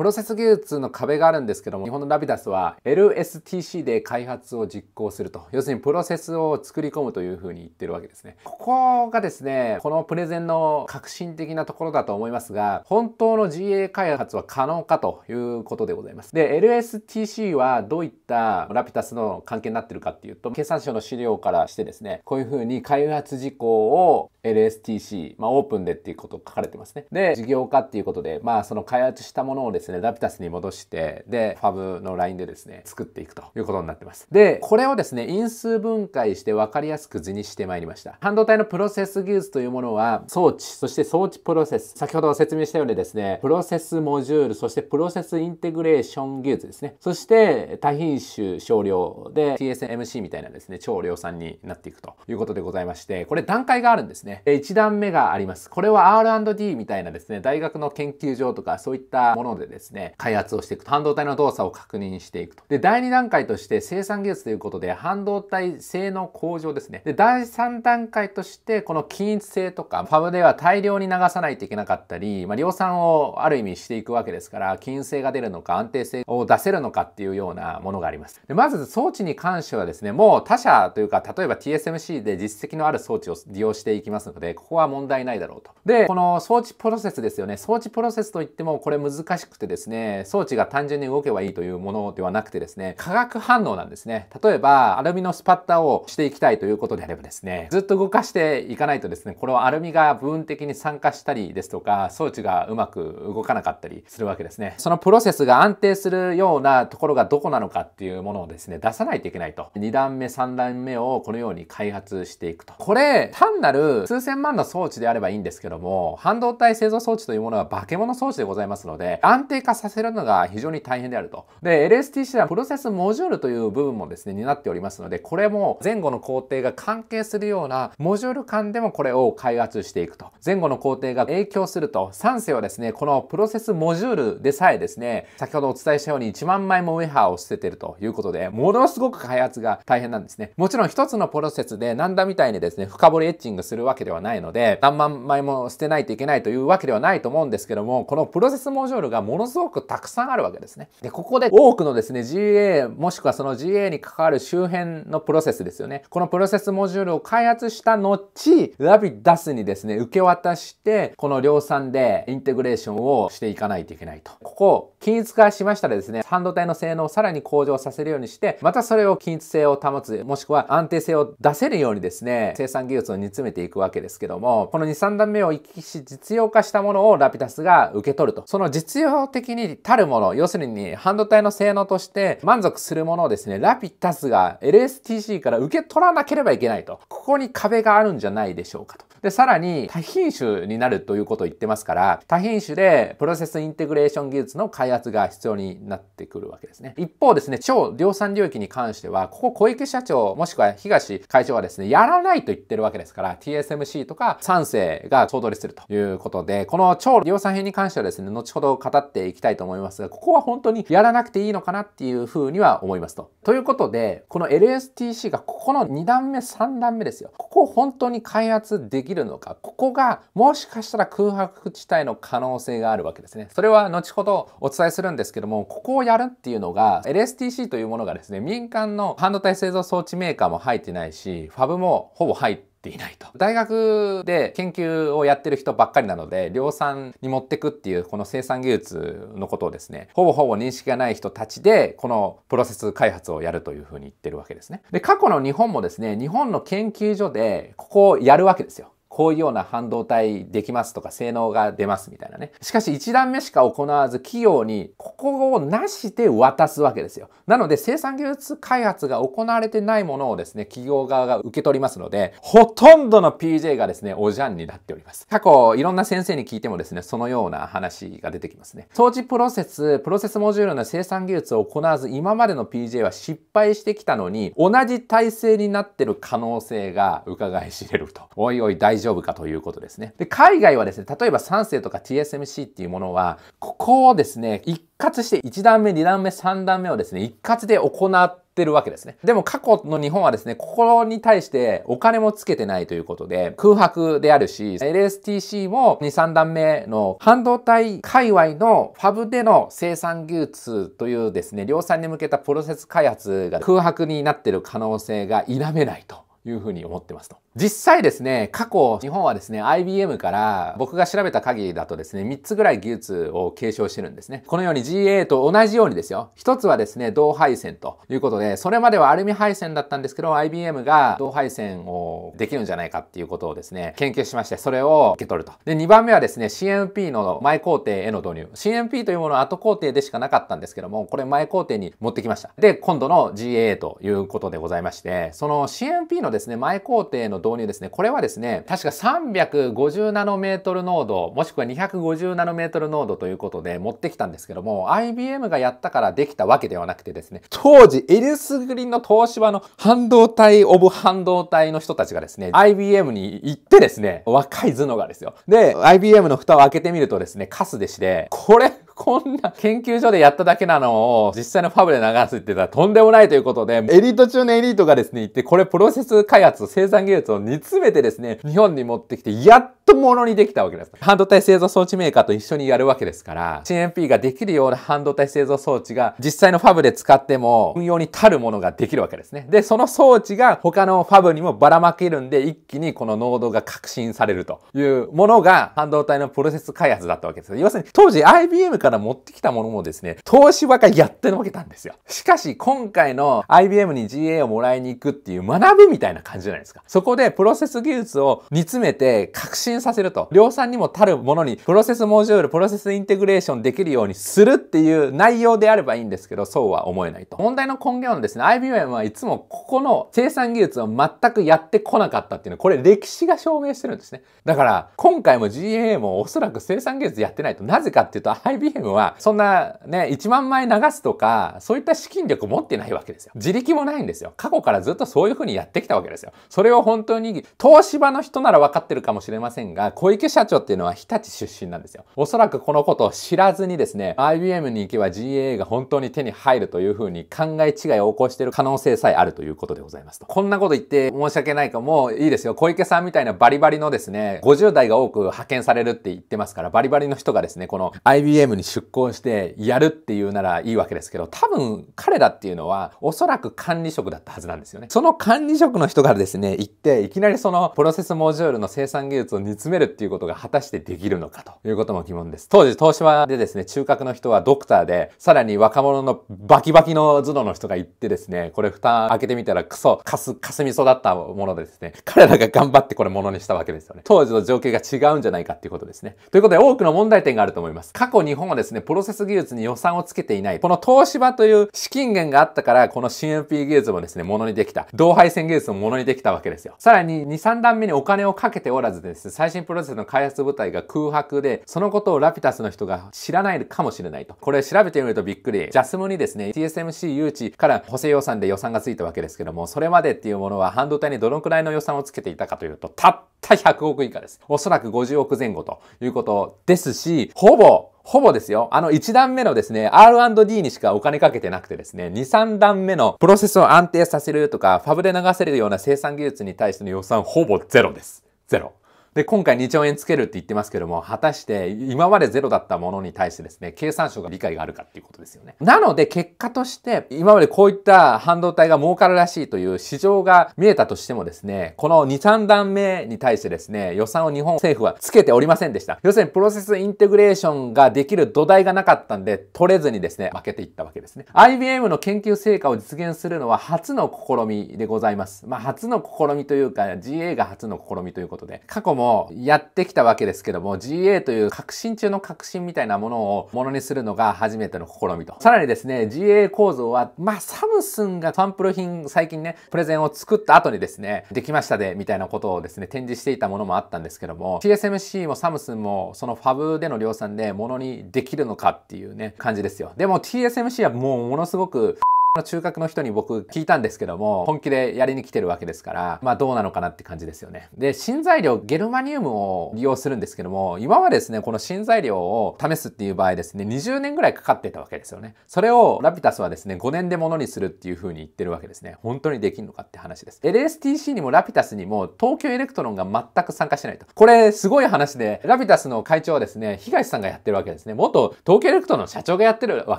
プロセス技術の壁があるんですけども、日本のラビダスは LSTC で開発を実行すると。要するにプロセスを作り込むというふうに言ってるわけですね。ここがですね、このプレゼンの革新的なところだと思いますが、本当の GA 開発は可能かということでございます。で、LSTC はどういったラピタスの関係になってるかっていうと、計算書の資料からしてですね、こういうふうに開発事項を LSTC、まあオープンでっていうことを書かれてますね。で、事業化っていうことで、まあその開発したものをですね、ですね、ラピタスに戻して、で、ファブのラインでですね、作っていくということになってます。で、これをですね、因数分解して分かりやすく図にしてまいりました。半導体のプロセス技術というものは、装置、そして装置プロセス、先ほど説明したようにですね、プロセスモジュール、そしてプロセスインテグレーション技術ですね。そして、多品種少量で TSMC みたいなですね、超量産になっていくということでございまして、これ段階があるんですね。1段目があります。これは R&D みたいなですね、大学の研究所とかそういったものでですねですね、開発をしていくと。半導体の動作を確認していくと。で、第2段階として生産技術ということで、半導体性能向上ですね。で、第3段階として、この均一性とか、ファブでは大量に流さないといけなかったり、まあ、量産をある意味していくわけですから、均一性が出るのか、安定性を出せるのかっていうようなものがあります。で、まず装置に関してはですね、もう他社というか、例えば TSMC で実績のある装置を利用していきますので、ここは問題ないだろうと。で、この装置プロセスですよね。装置プロセスといっても、これ難しくくてですね、装置が単純に動けばいいというものではなくてですね、化学反応なんですね。例えば、アルミのスパッタをしていきたいということであればですね、ずっと動かしていかないとですね、これはアルミが部分的に酸化したりですとか、装置がうまく動かなかったりするわけですね。そのプロセスが安定するようなところがどこなのかっていうものをですね、出さないといけないと。2段目、3段目をこのように開発していくと。これ、単なる数千万の装置であればいいんですけども、半導体製造装置というものは化け物装置でございますので、安定化させるのが非常に大変であると。で、LSTC はプロセスモジュールという部分もですね、担っておりますので、これも前後の工程が関係するようなモジュール間でもこれを開発していくと。前後の工程が影響すると、3世はですね、このプロセスモジュールでさえですね、先ほどお伝えしたように1万枚もウェハーを捨ててるということで、ものすごく開発が大変なんですね。もちろん一つのプロセスでなんだみたいにですね、深掘りエッチングするわけではないので、何万枚も捨てないといけないというわけではないと思うんですけども、このプロセスモジュールがもののすごくたくさんあるわけですね。で、ここで多くのですね、GA もしくはその GA に関わる周辺のプロセスですよね。このプロセスモジュールを開発した後、ラビダスにですね、受け渡して、この量産でインテグレーションをしていかないといけないと。ここを均一化しましたらですね、半導体の性能をさらに向上させるようにして、またそれを均一性を保つ、もしくは安定性を出せるようにですね、生産技術を煮詰めていくわけですけども、この2、3段目を行き来し実用化したものをラピダスが受け取ると。その実用的にたるもの、要するに半導体の性能として満足するものをですね、ラピタスが LSTC から受け取らなければいけないと。ここに壁があるんじゃないでしょうかと。で、さらに多品種になるということを言ってますから、多品種でプロセスインテグレーション技術の開発が必要になってくるわけですね。一方ですね、超量産領域に関しては、ここ小池社長もしくは東会長はですね、やらないと言ってるわけですから、TSMC とか3世が総取りするということで、この超量産編に関してはですね、後ほど語ってていきたいと思いますが、ここは本当にやらなくていいのかなっていうふうには思いますと。ということで、この LSTC がここの2段目、3段目ですよ。ここを本当に開発できるのか、ここがもしかしたら空白地帯の可能性があるわけですね。それは後ほどお伝えするんですけども、ここをやるっていうのが、LSTC というものがですね、民間の半導体製造装置メーカーも入ってないし、ファブもほぼ入ってていないと。大学で研究をやってる人ばっかりなので、量産に持ってくっていうこの生産技術のことをですね、ほぼほぼ認識がない人たちで、このプロセス開発をやるというふうに言ってるわけですね。で、過去の日本もですね、日本の研究所でここをやるわけですよ。こういうような半導体できますとか性能が出ますみたいなね。しかし1段目しか行わず企業にここをなしで渡すわけですよ。なので生産技術開発が行われてないものをですね、企業側が受け取りますので、ほとんどの PJ がですね、おじゃんになっております。過去いろんな先生に聞いてもですね、そのような話が出てきますね。当時プロセス、プロセスモジュールの生産技術を行わず今までの PJ は失敗してきたのに同じ体制になってる可能性が伺い知れると。おいおい大丈夫丈夫かということですね。で、海外はですね、例えば3世とか TSMC っていうものは、ここをですね、一括して1段目、2段目、3段目をですね、一括で行っててるわけですね。でも過去の日本はですね、ここに対してお金もつけてないということで、空白であるし、LSTC も2、3段目の半導体界隈のファブでの生産技術というですね、量産に向けたプロセス開発が空白になってる可能性が否めないというふうに思ってますと。実際ですね、過去、日本はですね、IBM から僕が調べた限りだとですね、3つぐらい技術を継承してるんですね。このように GA と同じようにですよ。一つはですね、銅配線ということで、それまではアルミ配線だったんですけど、IBM が銅配線をできるんじゃないかっていうことをですね、研究しまして、それを受け取ると。で、2番目はですね、CMP の前工程への導入。CMP というものは後工程でしかなかったんですけども、これ前工程に持ってきました。で、今度の GA ということでございまして、その CMP のですね、前工程の導入導入ですね。これはですね、確か350ナノメートル濃度、もしくは250ナノメートル濃度ということで持ってきたんですけども、IBM がやったからできたわけではなくてですね、当時、エリスグリーンの東芝の半導体オブ半導体の人たちがですね、IBM に行ってですね、若い頭脳がですよ。で、IBM の蓋を開けてみるとですね、カスでして、これ、こんな研究所でやっただけなのを実際のファブで流すって言ったらとんでもないということで、エリート中のエリートがですね、行って、これプロセス開発、生産技術を煮詰めてですね、日本に持ってきて、やっとものにできたわけです。半導体製造装置メーカーと一緒にやるわけですから、c n p ができるような半導体製造装置が実際のファブで使っても運用に足るものができるわけですね。で、その装置が他のファブにもばらまけるんで、一気にこの濃度が革新されるというものが半導体のプロセス開発だったわけです。要するに当時 IBM からから持ってきたものもですね、東芝がやってのけたんですよ。しかし、今回の IBM に GA をもらいに行くっていう学ぶみたいな感じじゃないですか。そこでプロセス技術を煮詰めて革新させると。量産にも足るものにプロセスモジュール、プロセスインテグレーションできるようにするっていう内容であればいいんですけど、そうは思えないと。問題の根源はですね、IBM はいつもここの生産技術を全くやってこなかったっていうのは、これ歴史が証明してるんですね。だから、今回も GA もおそらく生産技術やってないと。なぜかっていうと IBM 軍はそんなね、1万枚流すとか、そういった資金力持ってないわけですよ。自力もないんですよ。過去からずっとそういうふうにやってきたわけですよ。それを本当に、東芝の人なら分かってるかもしれませんが、小池社長っていうのは日立出身なんですよ。おそらくこのことを知らずにですね、IBM に行けば GAA が本当に手に入るというふうに考え違いを起こしている可能性さえあるということでございますと。こんなこと言って申し訳ないかもいいですよ。小池さんみたいなバリバリのですね、50代が多く派遣されるって言ってますから、バリバリの人がですね、この IBM に出向してやるっていうならいいわけですけど、多分彼らっていうのはおそらく管理職だったはずなんですよね。その管理職の人がですね、行っていきなりそのプロセスモジュールの生産技術を煮詰めるっていうことが果たしてできるのかということも疑問です。当時東芝でですね、中核の人はドクターで、さらに若者のバキバキの頭脳の人が行ってですね、これ蓋開けてみたらクソ、カス、カスみそだったものでですね、彼らが頑張ってこれものにしたわけですよね。当時の情景が違うんじゃないかっていうことですね。ということで多くの問題点があると思います。過去日本もですね、プロセス技術に予算をつけていない。この東芝という資金源があったから、この CMP 技術もですね、ものにできた。同配線技術もものにできたわけですよ。さらに、2、3段目にお金をかけておらずですね、最新プロセスの開発部隊が空白で、そのことをラピタスの人が知らないかもしれないと。これ調べてみるとびっくり。ジャスムにですね、TSMC 誘致から補正予算で予算がついたわけですけども、それまでっていうものは半導体にどのくらいの予算をつけていたかというと、たった100億以下です。おそらく50億前後ということですし、ほぼほぼですよ、あの1段目のですね、R&D にしかお金かけてなくてですね、2、3段目のプロセスを安定させるとか、ファブで流せるような生産技術に対しての予算ほぼゼロです。ゼロ。で、今回2兆円つけるって言ってますけども、果たして今までゼロだったものに対してですね、経産省が理解があるかっていうことですよね。なので結果として、今までこういった半導体が儲かるらしいという市場が見えたとしてもですね、この2、3段目に対してですね、予算を日本政府はつけておりませんでした。要するにプロセスインテグレーションができる土台がなかったんで、取れずにですね、負けていったわけですね。IBM の研究成果を実現するのは初の試みでございます。まあ初の試みというか、GA が初の試みということで、過去ももやってきたわけですけども、GA という革新中の革新みたいなものをものにするのが初めての試みと。さらにですね、GA 構造は、まあ、サムスンがサンプル品、最近ね、プレゼンを作った後にですね、できましたで、みたいなことをですね、展示していたものもあったんですけども、TSMC もサムスンも、そのファブでの量産でものにできるのかっていうね、感じですよ。でも TSMC はもうものすごく、の中核の人に僕聞いたんですけども、本気でやりに来てるわけですから、まあどうなのかなって感じですよね。で、新材料、ゲルマニウムを利用するんですけども、今はですね、この新材料を試すっていう場合ですね、20年ぐらいかかってたわけですよね。それをラピタスはですね、5年でものにするっていう風に言ってるわけですね。本当にできんのかって話です。LSTC にもラピタスにも東京エレクトロンが全く参加しないと。これすごい話で、ラピタスの会長はですね、東さんがやってるわけですね。元東京エレクトロンの社長がやってるわ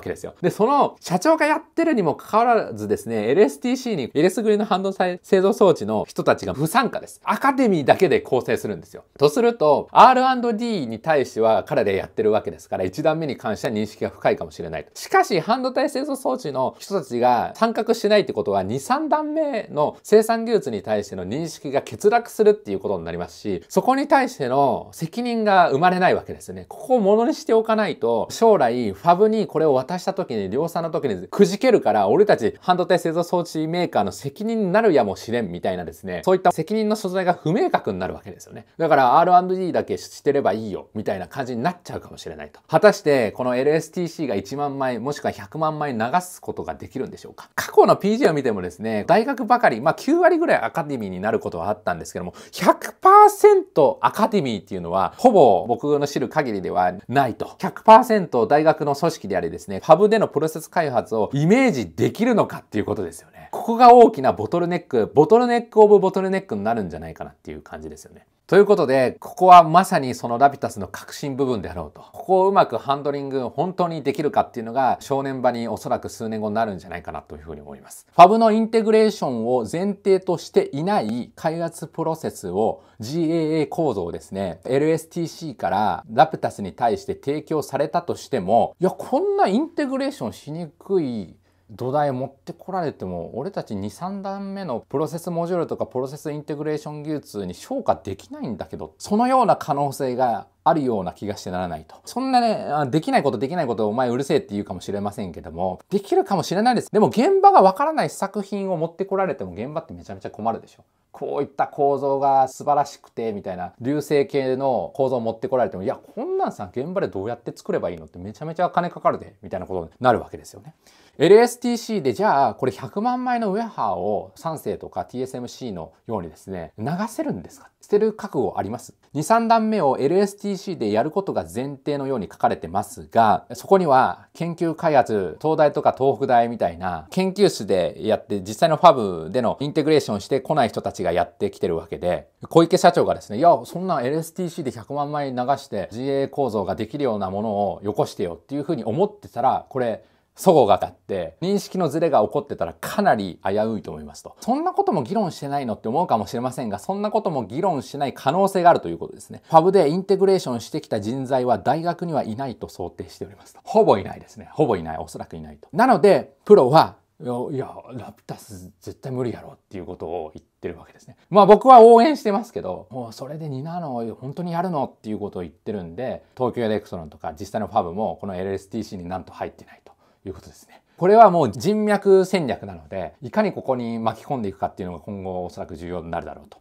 けですよ。で、その社長がやってるにもかわらずですね、LSTC にエレスの半導体製造装置の人たちが不参加です。アカデミーだけで構成するんですよ。とすると、R&D に対しては彼でやってるわけですから、1段目に関しては認識が深いかもしれないと。しかし、半導体製造装置の人たちが参画しないってことは、2、3段目の生産技術に対しての認識が欠落するっていうことになりますし、そこに対しての責任が生まれないわけですね。ここをものにしておかないと、将来、ファブにこれを渡した時に、量産の時にくじけるから、俺たち半導体製造装置メーカーの責任になるやもしれんみたいなですね、そういった責任の所在が不明確になるわけですよね。だから R&D だけしてればいいよ、みたいな感じになっちゃうかもしれないと。果たして、この LSTC が1万枚、もしくは100万枚流すことができるんでしょうか。過去の PG を見てもですね、大学ばかり、まあ9割ぐらいアカデミーになることはあったんですけども、100%アカデミーっていうのは、ほぼ僕の知る限りではないと。100%大学の組織でありですね、ハブでのプロセス開発をイメージでできるのかっていうことですよね。ここが大きなボトルネック、ボトルネックオブボトルネックになるんじゃないかなっていう感じですよね。ということで、ここはまさにそのラピュタスの核心部分であろうと。ここをうまくハンドリング本当にできるかっていうのが正念場におそらく数年後になるんじゃないかなというふうに思います。ファブのインテグレーションを前提としていない開発プロセスを GAA 構造をですね、LSTC からラピュタスに対して提供されたとしても、いや、こんなインテグレーションしにくい土台持ってこられても俺たち23段目のプロセスモジュールとかプロセスインテグレーション技術に消化できないんだけどそのような可能性があるような気がしてならないと。そんなね、できないことできないことお前うるせえって言うかもしれませんけども、できるかもしれないです。でも現場がわからない作品を持ってこられても現場ってめちゃめちゃ困るでしょ。こういった構造が素晴らしくて、みたいな、流星系の構造を持ってこられても、いや、こんなんさ、現場でどうやって作ればいいのってめちゃめちゃ金かかるで、みたいなことになるわけですよね。LSTC でじゃあこれ100万枚のウェハーを3世とか TSMC のようにですね、流せるんですか捨てる覚悟あります2、3段目を LSTC でやることが前提のように書かれてますが、そこには研究開発、東大とか東北大みたいな研究室でやって実際のファブでのインテグレーションしてこない人たちがやってきてるわけで、小池社長がですね、いや、そんな LSTC で100万枚流して GA 構造ができるようなものをよこしてよっていうふうに思ってたら、これ齟齬があって認識のズレが起こってたらかなり危ういと思いますとそんなことも議論してないのって思うかもしれませんがそんなことも議論しない可能性があるということですねファブでインテグレーションしてきた人材は大学にはいないと想定しておりますとほぼいないですねほぼいないおそらくいないとなのでプロはいや、ラピュタス絶対無理やろっていうことを言ってるわけですね。まあ僕は応援してますけど、もうそれで2ナノを本当にやるのっていうことを言ってるんで、東京エレクトロンとか実際のファブもこの LSTC になんと入ってない。いうことですね。これはもう人脈戦略なので、いかにここに巻き込んでいくかっていうのが今後おそらく重要になるだろうと。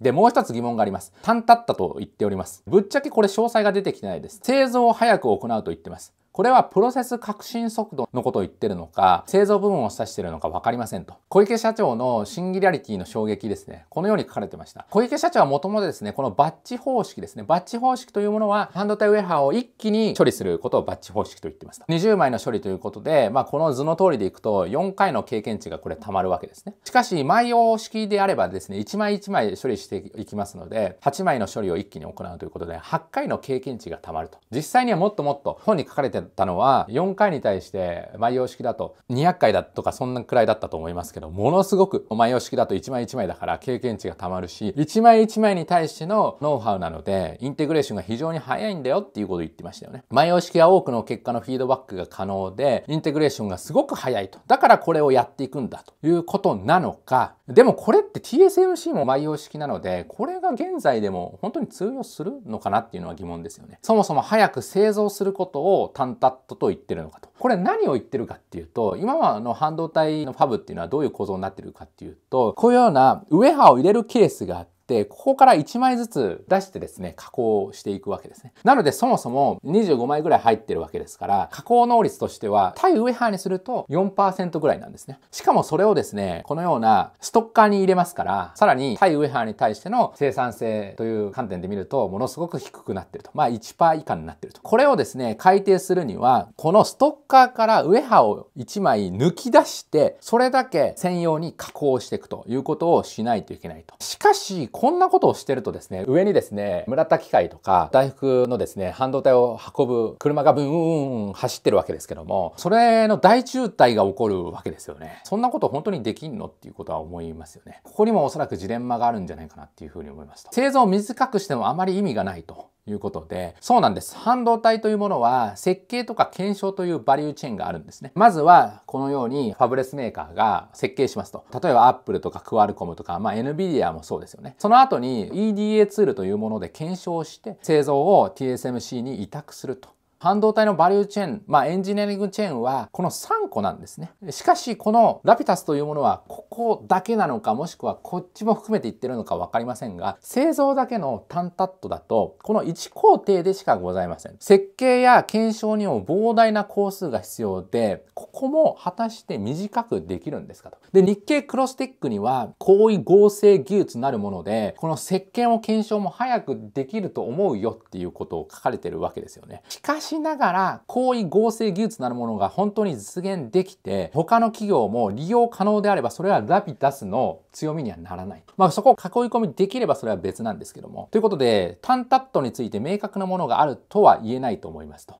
で、もう一つ疑問があります。タンタッタと言っております。ぶっちゃけこれ詳細が出てきてないです。製造を早く行うと言ってます。これはプロセス革新速度のことを言ってるのか、製造部門を指してるのか分かりませんと。小池社長のシンギュラリティの衝撃ですね。このように書かれてました。小池社長はもともとですね、このバッチ方式ですね。バッチ方式というものは、半導体ウェハーを一気に処理することをバッチ方式と言ってました。20枚の処理ということで、まあこの図の通りでいくと、4回の経験値がこれ溜まるわけですね。しかし、枚様式であればですね、1枚1枚処理していきますので、8枚の処理を一気に行うということで、8回の経験値が溜まると。実際にはもっともっと本に書かれててたのは、4回に対して万葉式だと200回だとかそんなくらいだったと思いますけど、ものすごく万葉式だと1枚1枚だから経験値がたまるし、1枚1枚に対してのノウハウなので、インテグレーションが非常に早いんだよっていうことを言ってましたよね。万葉式は多くの結果のフィードバックが可能で、インテグレーションがすごく早いと。だからこれをやっていくんだということなのか、でもこれって TSMC も培養式なので、これが現在でも本当に通用するのかなっていうのは疑問ですよね。そもそも早く製造することをタンタットと言ってるのかと。これ何を言ってるかっていうと、今はの半導体のファブっていうのはどういう構造になってるかっていうと、こういうようなウェハを入れるケースがあって、、ここから1枚ずつ出してですね、加工していくわけですね。なのでそもそも25枚ぐらい入ってるわけですから、加工能率としては対ウェハーにすると4%ぐらいなんですね。しかもそれをですね、このようなストッカーに入れますから、さらに対ウェハーに対しての生産性という観点で見ると、ものすごく低くなってると。まあ1%以下になってると。これをですね、改定するには、このストッカーからウェハーを1枚抜き出して、それだけ専用に加工していくということをしないといけないと。しかし、こんなことをしてるとですね、上にですね、村田機械とか、大福のですね、半導体を運ぶ車がブーン走ってるわけですけども、それの大渋滞が起こるわけですよね。そんなこと本当にできんのっていうことは思いますよね。ここにもおそらくジレンマがあるんじゃないかなっていうふうに思いました。製造を短くしてもあまり意味がないと。いうことで、そうなんです。半導体というものは、設計とか検証というバリューチェーンがあるんですね。まずは、このようにファブレスメーカーが設計しますと。例えば、アップルとかクアルコムとか、まあ、NVIDIA もそうですよね。その後に EDA ツールというもので検証して、製造を TSMC に委託すると。半導体のバリューチェーン、まあ、エンジニアリングチェーンはこの3個なんですね。しかしこのラピタスというものはここだけなのかもしくはこっちも含めて言ってるのか分かりませんが製造だけのタンタットだとこの1工程でしかございません。設計や検証にも膨大な工数が必要でここも果たして短くできるんですかと。で日経クロステックには高位合成技術なるものでこの設計も検証も早くできると思うよっていうことを書かれてるわけですよね。しかししながら、こういう合成技術なるものが本当に実現できて、他の企業も利用可能であれば、それはラピダスの強みにはならない。まあそこを囲い込みできればそれは別なんですけども。ということで、タンタットについて明確なものがあるとは言えないと思いますと。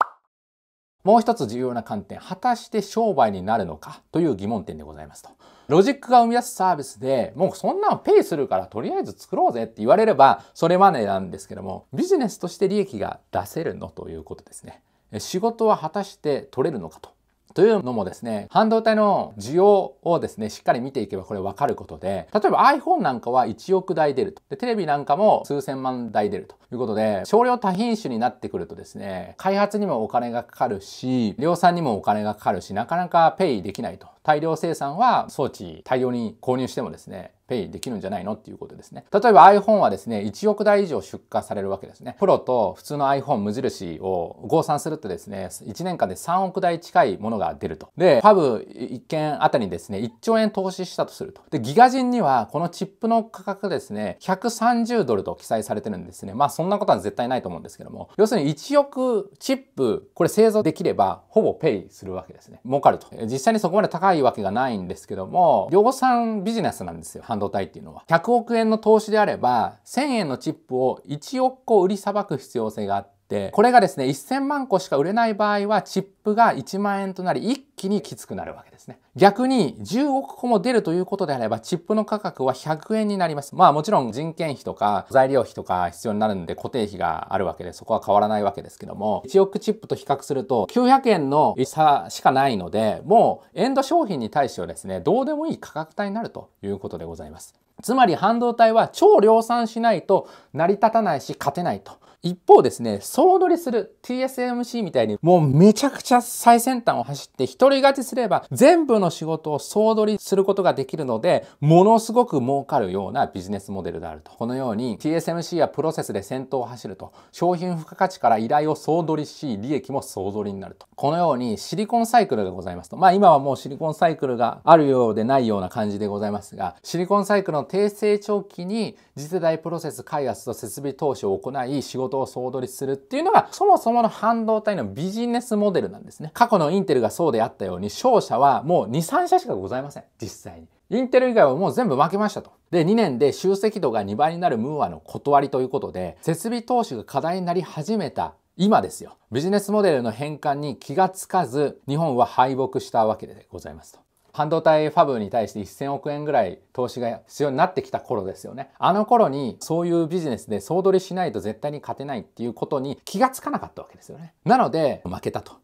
もう一つ重要な観点、果たして商売になるのかという疑問点でございますと。ロジックが生み出すサービスで、もうそんなのペイするからとりあえず作ろうぜって言われれば、それまでなんですけども、ビジネスとして利益が出せるのということですね。仕事は果たして取れるのかと。というのもですね、半導体の需要をですね、しっかり見ていけばこれわかることで、例えば iPhone なんかは1億台出ると。で、テレビなんかも数千万台出るということで、少量多品種になってくるとですね、開発にもお金がかかるし、量産にもお金がかかるし、なかなかペイできないと。大量生産は装置大量に購入してもですね、ペイできるんじゃないのっていうことですね。例えば iPhone はですね、1億台以上出荷されるわけですね。プロと普通の iPhone 無印を合算するとですね、1年間で3億台近いものが出ると。で、ファブ1件あたりですね、1兆円投資したとすると。で、ギガ人にはこのチップの価格ですね、130ドルと記載されてるんですね。まあそんなことは絶対ないと思うんですけども、要するに1億チップ、これ製造できればほぼペイするわけですね。儲かると。実際にそこまで高いいわけがないんですけども、量産ビジネスなんですよ、半導体っていうのは。100億円の投資であれば、1000円のチップを1億個売りさばく必要性があって、ってこれがですね1000万個しか売れない場合はチップが1万円となり一気にきつくなるわけですね逆に10億個も出るということであればチップの価格は100円になりますまあもちろん人件費とか材料費とか必要になるんで固定費があるわけでそこは変わらないわけですけども1億チップと比較すると900円の差しかないのでもうエンド商品に対してはですねどうでもいい価格帯になるということでございますつまり半導体は超量産しないと成り立たないし勝てないと一方ですね、総取りする TSMC みたいにもうめちゃくちゃ最先端を走って一人勝ちすれば全部の仕事を総取りすることができるのでものすごく儲かるようなビジネスモデルであると。このように TSMC はプロセスで先頭を走ると商品付加価値から依頼を総取りし利益も総取りになると。このようにシリコンサイクルがございますと。まあ今はもうシリコンサイクルがあるようでないような感じでございますがシリコンサイクルの低成長期に次世代プロセス開発と設備投資を行い仕事とを総取りするっていうのが、そもそもの半導体のビジネスモデルなんですね。過去のインテルがそうであったように、商社はもう2、3社しかございません。実際に。インテル以外はもう全部負けましたと。で、2年で集積度が2倍になるムーアの断りということで、設備投資が課題になり始めた今ですよ。ビジネスモデルの変換に気がつかず、日本は敗北したわけでございますと。半導体ファブに対して1000億円ぐらい投資が必要になってきた頃ですよね。あの頃にそういうビジネスで総取りしないと絶対に勝てないっていうことに気がつかなかったわけですよね。なので負けたと。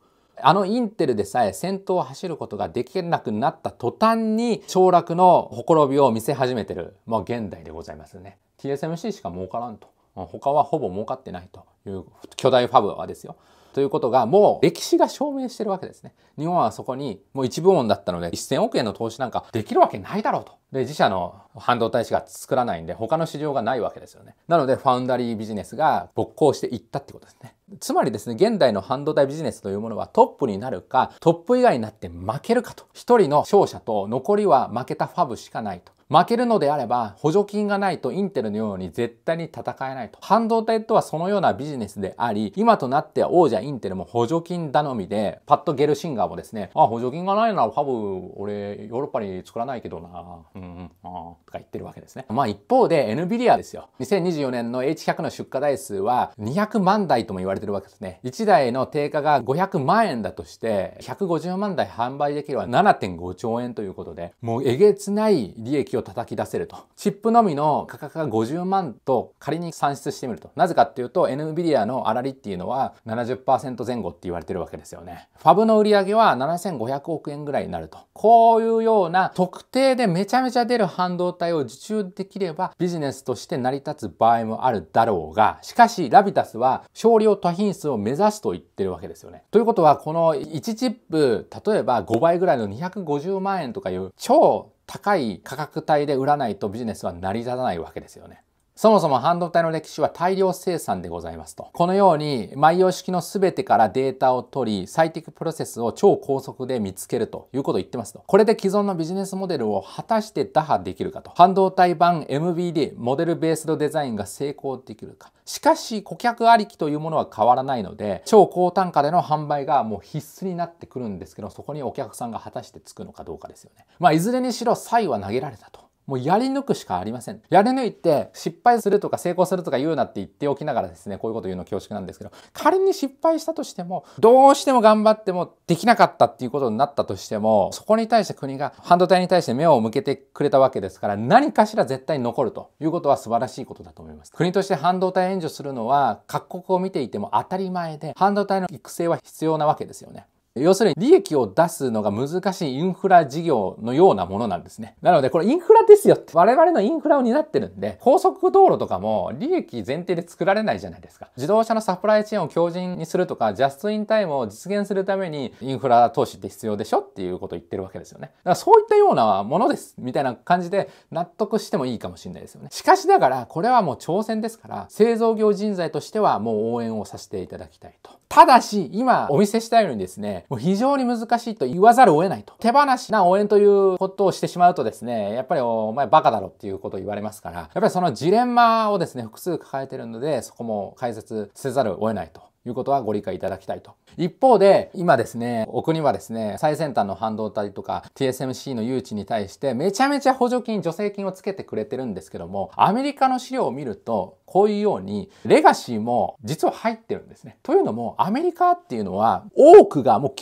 あのインテルでさえ先頭を走ることができなくなった途端に凋落のほころびを見せ始めてる、まあ、現代でございますね。TSMC しか儲からんと。他はほぼ儲かってないという巨大ファブはですよ。ということがもう歴史が証明してるわけですね。日本はそこにもう一部門だったので1000億円の投資なんかできるわけないだろうと。で、自社の半導体しか作らないんで他の市場がないわけですよね。なのでファウンダリービジネスが勃興していったってことですね。つまりですね、現代の半導体ビジネスというものはトップになるか、トップ以外になって負けるかと。一人の勝者と残りは負けたファブしかないと。負けるのであれば補助金がないとインテルのように絶対に戦えないと。半導体とはそのようなビジネスであり、今となっては王者インテルも補助金頼みで、パッド・ゲルシンガーもですね、あ、補助金がないならファブ俺ヨーロッパに作らないけどな、うんうん、あとか言ってるわけですね。まあ一方で NVIDIA ですよ。2024年の H100 の出荷台数は200万台とも言われてるわけですね。1台の定価が500万円だとして、150万台販売できるは7.5兆円ということで、もうえげつない利益をを叩き出せると。チップのみの価格が50万と仮に算出してみると。なぜかっていうと、NVIDIA の粗利っていうのは70%前後って言われてるわけですよね。ファブの売り上げは7500億円ぐらいになると。こういうような特定でめちゃめちゃ出る半導体を受注できればビジネスとして成り立つ場合もあるだろうが、しかしラビタスは少量多品質を目指すと言ってるわけですよね。ということは、この1チップ、例えば5倍ぐらいの250万円とかいう超高い価格帯で売らないとビジネスは成り立たないわけですよね。そもそも半導体の歴史は大量生産でございますと。このように、毎様式の全てからデータを取り、最適プロセスを超高速で見つけるということを言ってますと。これで既存のビジネスモデルを果たして打破できるかと。半導体版 MBD、モデルベースドデザインが成功できるか。しかし、顧客ありきというものは変わらないので、超高単価での販売がもう必須になってくるんですけど、そこにお客さんが果たしてつくのかどうかですよね。まあ、いずれにしろ、差異は投げられたと。もうやり抜くしかありません。やり抜いて失敗するとか成功するとか言うなって言っておきながらですね、こういうこと言うの恐縮なんですけど、仮に失敗したとしても、どうしても頑張ってもできなかったっていうことになったとしても、そこに対して国が半導体に対して目を向けてくれたわけですから、何かしら絶対に残るということは素晴らしいことだと思います。国として半導体援助するのは各国を見ていても当たり前で、半導体の育成は必要なわけですよね。要するに利益を出すのが難しいインフラ事業のようなものなんですね。なのでこれインフラですよって我々のインフラを担ってるんで高速道路とかも利益前提で作られないじゃないですか。自動車のサプライチェーンを強靭にするとかジャストインタイムを実現するためにインフラ投資って必要でしょっていうことを言ってるわけですよね。だからそういったようなものですみたいな感じで納得してもいいかもしれないですよね。しかしながらこれはもう挑戦ですから製造業人材としてはもう応援をさせていただきたいと。ただし今お見せしたようにですねもう非常に難しいと言わざるを得ないと。手放しな応援ということをしてしまうとですね、やっぱりお前バカだろっていうことを言われますから、やっぱりそのジレンマをですね、複数抱えてるので、そこも解説せざるを得ないと。いうことはご理解いただきたいと。一方で、今ですね、お国はですね、最先端の半導体とか TSMC の誘致に対してめちゃめちゃ補助金、助成金をつけてくれてるんですけども、アメリカの資料を見ると、こういうように、レガシーも実は入ってるんですね。というのも、アメリカっていうのは、多くがもう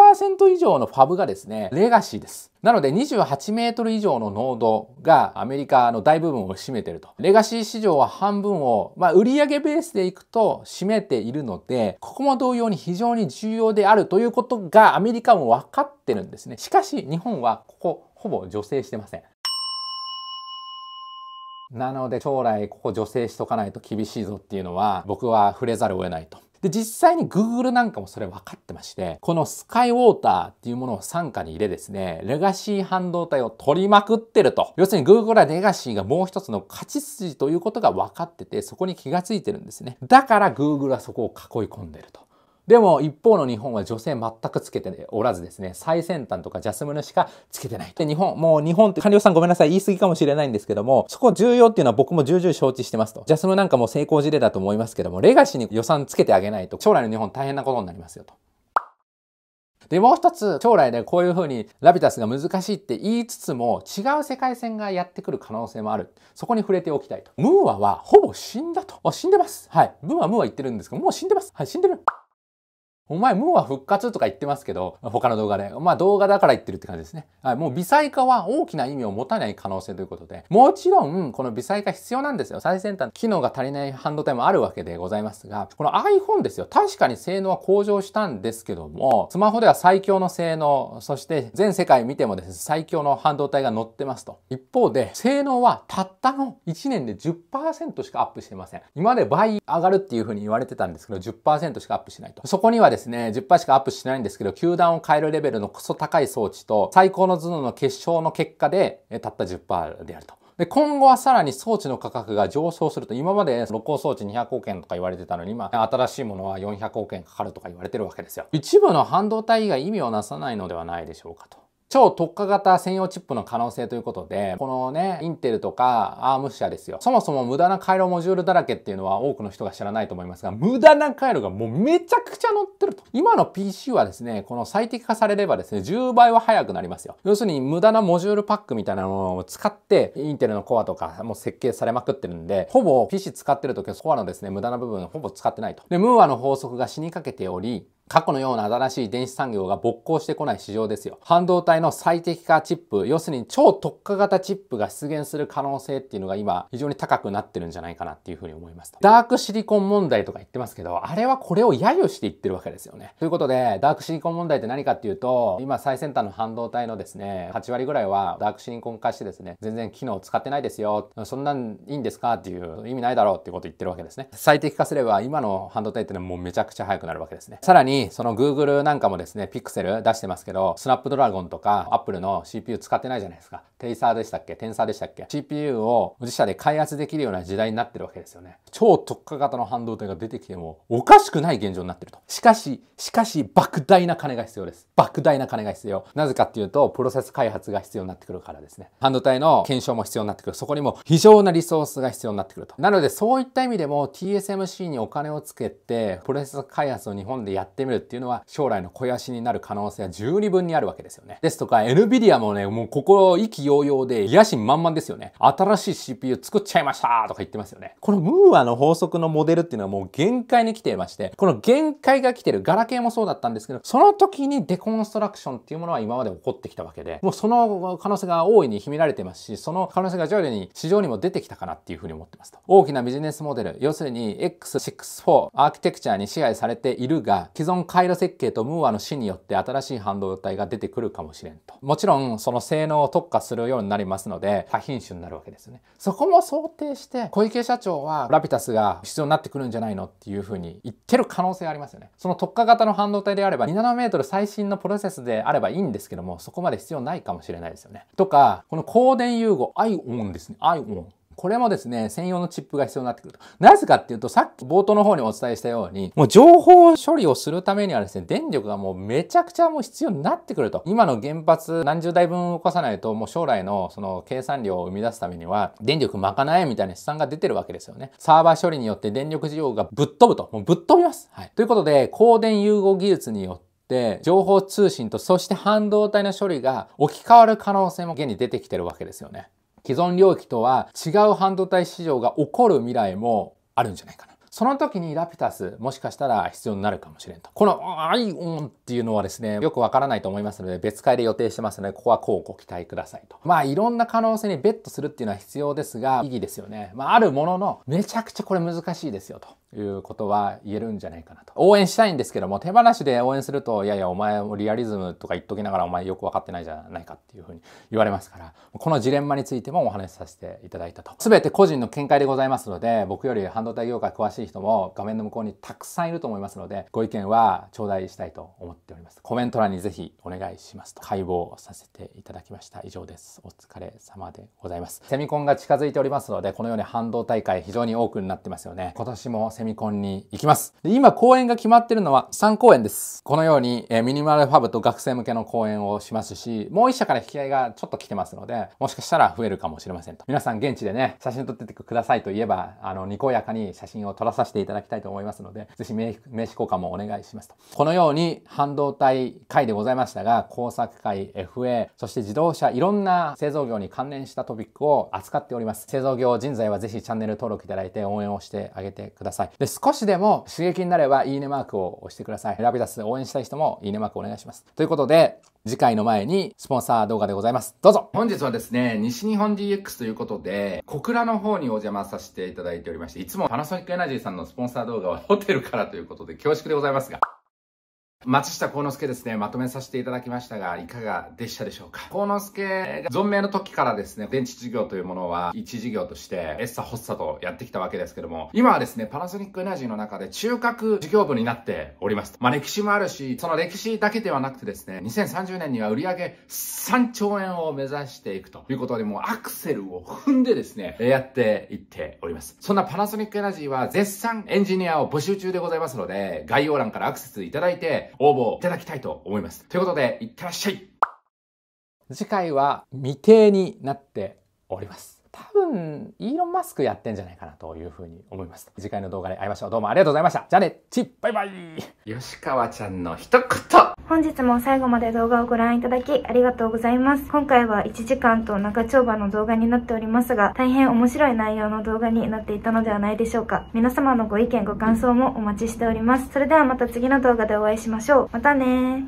90%以上のファブがですね、レガシーです。なので28メートル以上の濃度がアメリカの大部分を占めてると。レガシー市場は半分を、まあ、売上ベースでいくと占めているので、ここも同様に非常に重要であるということがアメリカも分かってるんですね。しかし、日本はここほぼ助成してません。なので将来ここ助成しとかないと厳しいぞっていうのは僕は触れざるを得ないと。で、実際に Google なんかもそれ分かってまして、このスカイウォーターっていうものを傘下に入れですね、レガシー半導体を取りまくってると。要するに Google はレガシーがもう一つの勝ち筋ということが分かってて、そこに気がついてるんですね。だから Google はそこを囲い込んでると。でも一方の日本は女性全くつけておらずですね、最先端とかジャスムヌしかつけてない。で、日本、もう日本って官僚さんごめんなさい、言い過ぎかもしれないんですけども、そこ重要っていうのは僕も重々承知してますと。ジャスムなんかも成功事例だと思いますけども、レガシーに予算つけてあげないと、将来の日本大変なことになりますよと。で、もう一つ、将来でこういうふうにラビタスが難しいって言いつつも、違う世界線がやってくる可能性もある。そこに触れておきたいと。ムーアはほぼ死んだと。あ、死んでます。はい。ムーア、ムーア言ってるんですけど、もう死んでます。はい、死んでる。お前、ムーは復活とか言ってますけど、他の動画で。まあ動画だから言ってるって感じですね。はい、もう微細化は大きな意味を持たない可能性ということで、もちろん、この微細化必要なんですよ。最先端、機能が足りない半導体もあるわけでございますが、この iPhone ですよ。確かに性能は向上したんですけども、スマホでは最強の性能、そして全世界見てもですね、最強の半導体が載ってますと。一方で、性能はたったの1年で10%しかアップしてません。今まで倍上がるっていうふうに言われてたんですけど、10%しかアップしないと。そこにはですね、10%しかアップしないんですけど、球団を変えるレベルのクソ高い装置と、最高の頭脳の結晶の結果で、たった10%であると。で、今後はさらに装置の価格が上昇すると、今まで露光装置200億円とか言われてたのに、今、新しいものは400億円かかるとか言われてるわけですよ。一部の半導体以外意味をなさないのではないでしょうかと。超特化型専用チップの可能性ということで、このね、インテルとかアーム社ですよ。そもそも無駄な回路モジュールだらけっていうのは多くの人が知らないと思いますが、無駄な回路がもうめちゃくちゃ載ってると。今の PC はですね、この最適化されればですね、10倍は速くなりますよ。要するに無駄なモジュールパックみたいなものを使って、インテルのコアとかも設計されまくってるんで、ほぼ PC 使ってる時はコアのですね、無駄な部分ほぼ使ってないと。で、ムーアの法則が死にかけており、過去のような新しい電子産業が勃興してこない市場ですよ。半導体の最適化チップ、要するに超特化型チップが出現する可能性っていうのが今非常に高くなってるんじゃないかなっていうふうに思います。ダークシリコン問題とか言ってますけど、あれはこれを揶揄して言ってるわけですよね。ということで、ダークシリコン問題って何かっていうと、今最先端の半導体のですね、8割ぐらいはダークシリコン化してですね、全然機能を使ってないですよ。そんなんいいんですかっていう意味ないだろうっていうことを言ってるわけですね。最適化すれば今の半導体っていうのはもうめちゃくちゃ早くなるわけですね。さらに、その Google なんかもですね、Pixel 出してますけど、Snapdragon とか Apple の CPU 使ってないじゃないですか。テイサーでしたっけテンサーでしたっけ ?CPU を自社で開発できるような時代になってるわけですよね。超特化型の半導体が出てきても、おかしくない現状になってると。しかし、しかし、莫大な金が必要です。莫大な金が必要。なぜかっていうと、プロセス開発が必要になってくるからですね。半導体の検証も必要になってくる。そこにも非常なリソースが必要になってくると。なので、そういった意味でも TSMC にお金をつけて、プロセス開発を日本でやってってみるっていうのは将来の肥やしになる可能性は十二分にあるわけですよね。ですとか NVIDIA もね、もうここ意気揚々で野心満々ですよね。新しい CPU 作っちゃいましたとか言ってますよね。このムーアの法則のモデルっていうのはもう限界に来ていまして、この限界が来てるガラケーもそうだったんですけど、その時にデコンストラクションっていうものは今まで起こってきたわけで、もうその可能性が大いに秘められてますし、その可能性が徐々に市場にも出てきたかなっていうふうに思ってますと。大きなビジネスモデル、要するに X64 アーキテクチャに支配されているが、既存ゾ回路設計とムーアの死によって新しい半導体が出てくるかもしれんと。もちろんその性能を特化するようになりますので多品種になるわけですね。そこも想定して小池社長はラピタスが必要になってくるんじゃないのっていうふうに言ってる可能性ありますよね。その特化型の半導体であれば2ナノメートル最新のプロセスであればいいんですけどもそこまで必要ないかもしれないですよね。とかこの光電融合 ION ですね。ION。これもですね、専用のチップが必要になってくると。なぜかっていうと、さっき冒頭の方にお伝えしたように、もう情報処理をするためにはですね、電力がもうめちゃくちゃもう必要になってくると。今の原発何十台分動かさないと、もう将来のその計算量を生み出すためには、電力賄えみたいな試算が出てるわけですよね。サーバー処理によって電力需要がぶっ飛ぶと。もうぶっ飛びます。はい。ということで、光電融合技術によって、情報通信とそして半導体の処理が置き換わる可能性も現に出てきてるわけですよね。既存領域とは違う半導体市場が起こる未来もあるんじゃないかな。その時にラピュタス、もしかしたら必要になるかもしれんと。このアイオンっていうのはですね、よくわからないと思いますので、別会で予定してますので、ここはこうご期待くださいと。まあ、いろんな可能性にベットするっていうのは必要ですが、意義ですよね。まあ、あるものの、めちゃくちゃこれ難しいですよと。いうことは言えるんじゃないかなと。応援したいんですけども、手放しで応援すると、いやいや、お前もリアリズムとか言っときながらお前よくわかってないじゃないかっていうふうに言われますから、このジレンマについてもお話しさせていただいたと。全て個人の見解でございますので、僕より半導体業界詳しい人も画面の向こうにたくさんいると思いますので、ご意見は頂戴したいと思っております。コメント欄にぜひお願いしますと解剖させていただきました。以上です。お疲れ様でございます。セミコンが近づいておりますので、このように半導体界非常に多くなってますよね。今年もセミコンに行きます。で今公演が決まってるのは3公演です。このように、えミニマルファブと学生向けの公演をしますし、もう1社から引き合いがちょっと来てますので、もしかしたら増えるかもしれませんと。皆さん現地でね、写真撮っててくださいと言えば、あの、にこやかに写真を撮らさせていただきたいと思いますので、ぜひ名刺交換もお願いしますと。このように半導体会でございましたが、工作会、FA、そして自動車、いろんな製造業に関連したトピックを扱っております。製造業人材はぜひチャンネル登録いただいて応援をしてあげてください。で、少しでも刺激になればいいねマークを押してください。ラピダス応援したい人もいいねマークお願いします。ということで、次回の前にスポンサー動画でございます。どうぞ本日はですね、西日本 DX ということで、小倉の方にお邪魔させていただいておりまして、いつもパナソニックエナジーさんのスポンサー動画はホテルからということで恐縮でございますが、松下幸之助ですね、まとめさせていただきましたが、いかがでしたでしょうか幸之助が存命の時からですね、電池事業というものは一事業として、エッサ発作とやってきたわけですけども、今はですね、パナソニックエナジーの中で中核事業部になっております。まあ歴史もあるし、その歴史だけではなくてですね、2030年には売上3兆円を目指していくということで、もうアクセルを踏んでですね、やっていっております。そんなパナソニックエナジーは絶賛エンジニアを募集中でございますので、概要欄からアクセスいただいて、応募いただきたいと思います。ということで、いってらっしゃい次回は未定になっております。多分、イーロン・マスクやってんじゃないかなというふうに思います。次回の動画で会いましょう。どうもありがとうございました。じゃあね、チッバイバイ吉川ちゃんの一言本日も最後まで動画をご覧いただきありがとうございます。今回は1時間と長丁場の動画になっておりますが、大変面白い内容の動画になっていたのではないでしょうか。皆様のご意見、ご感想もお待ちしております。それではまた次の動画でお会いしましょう。またね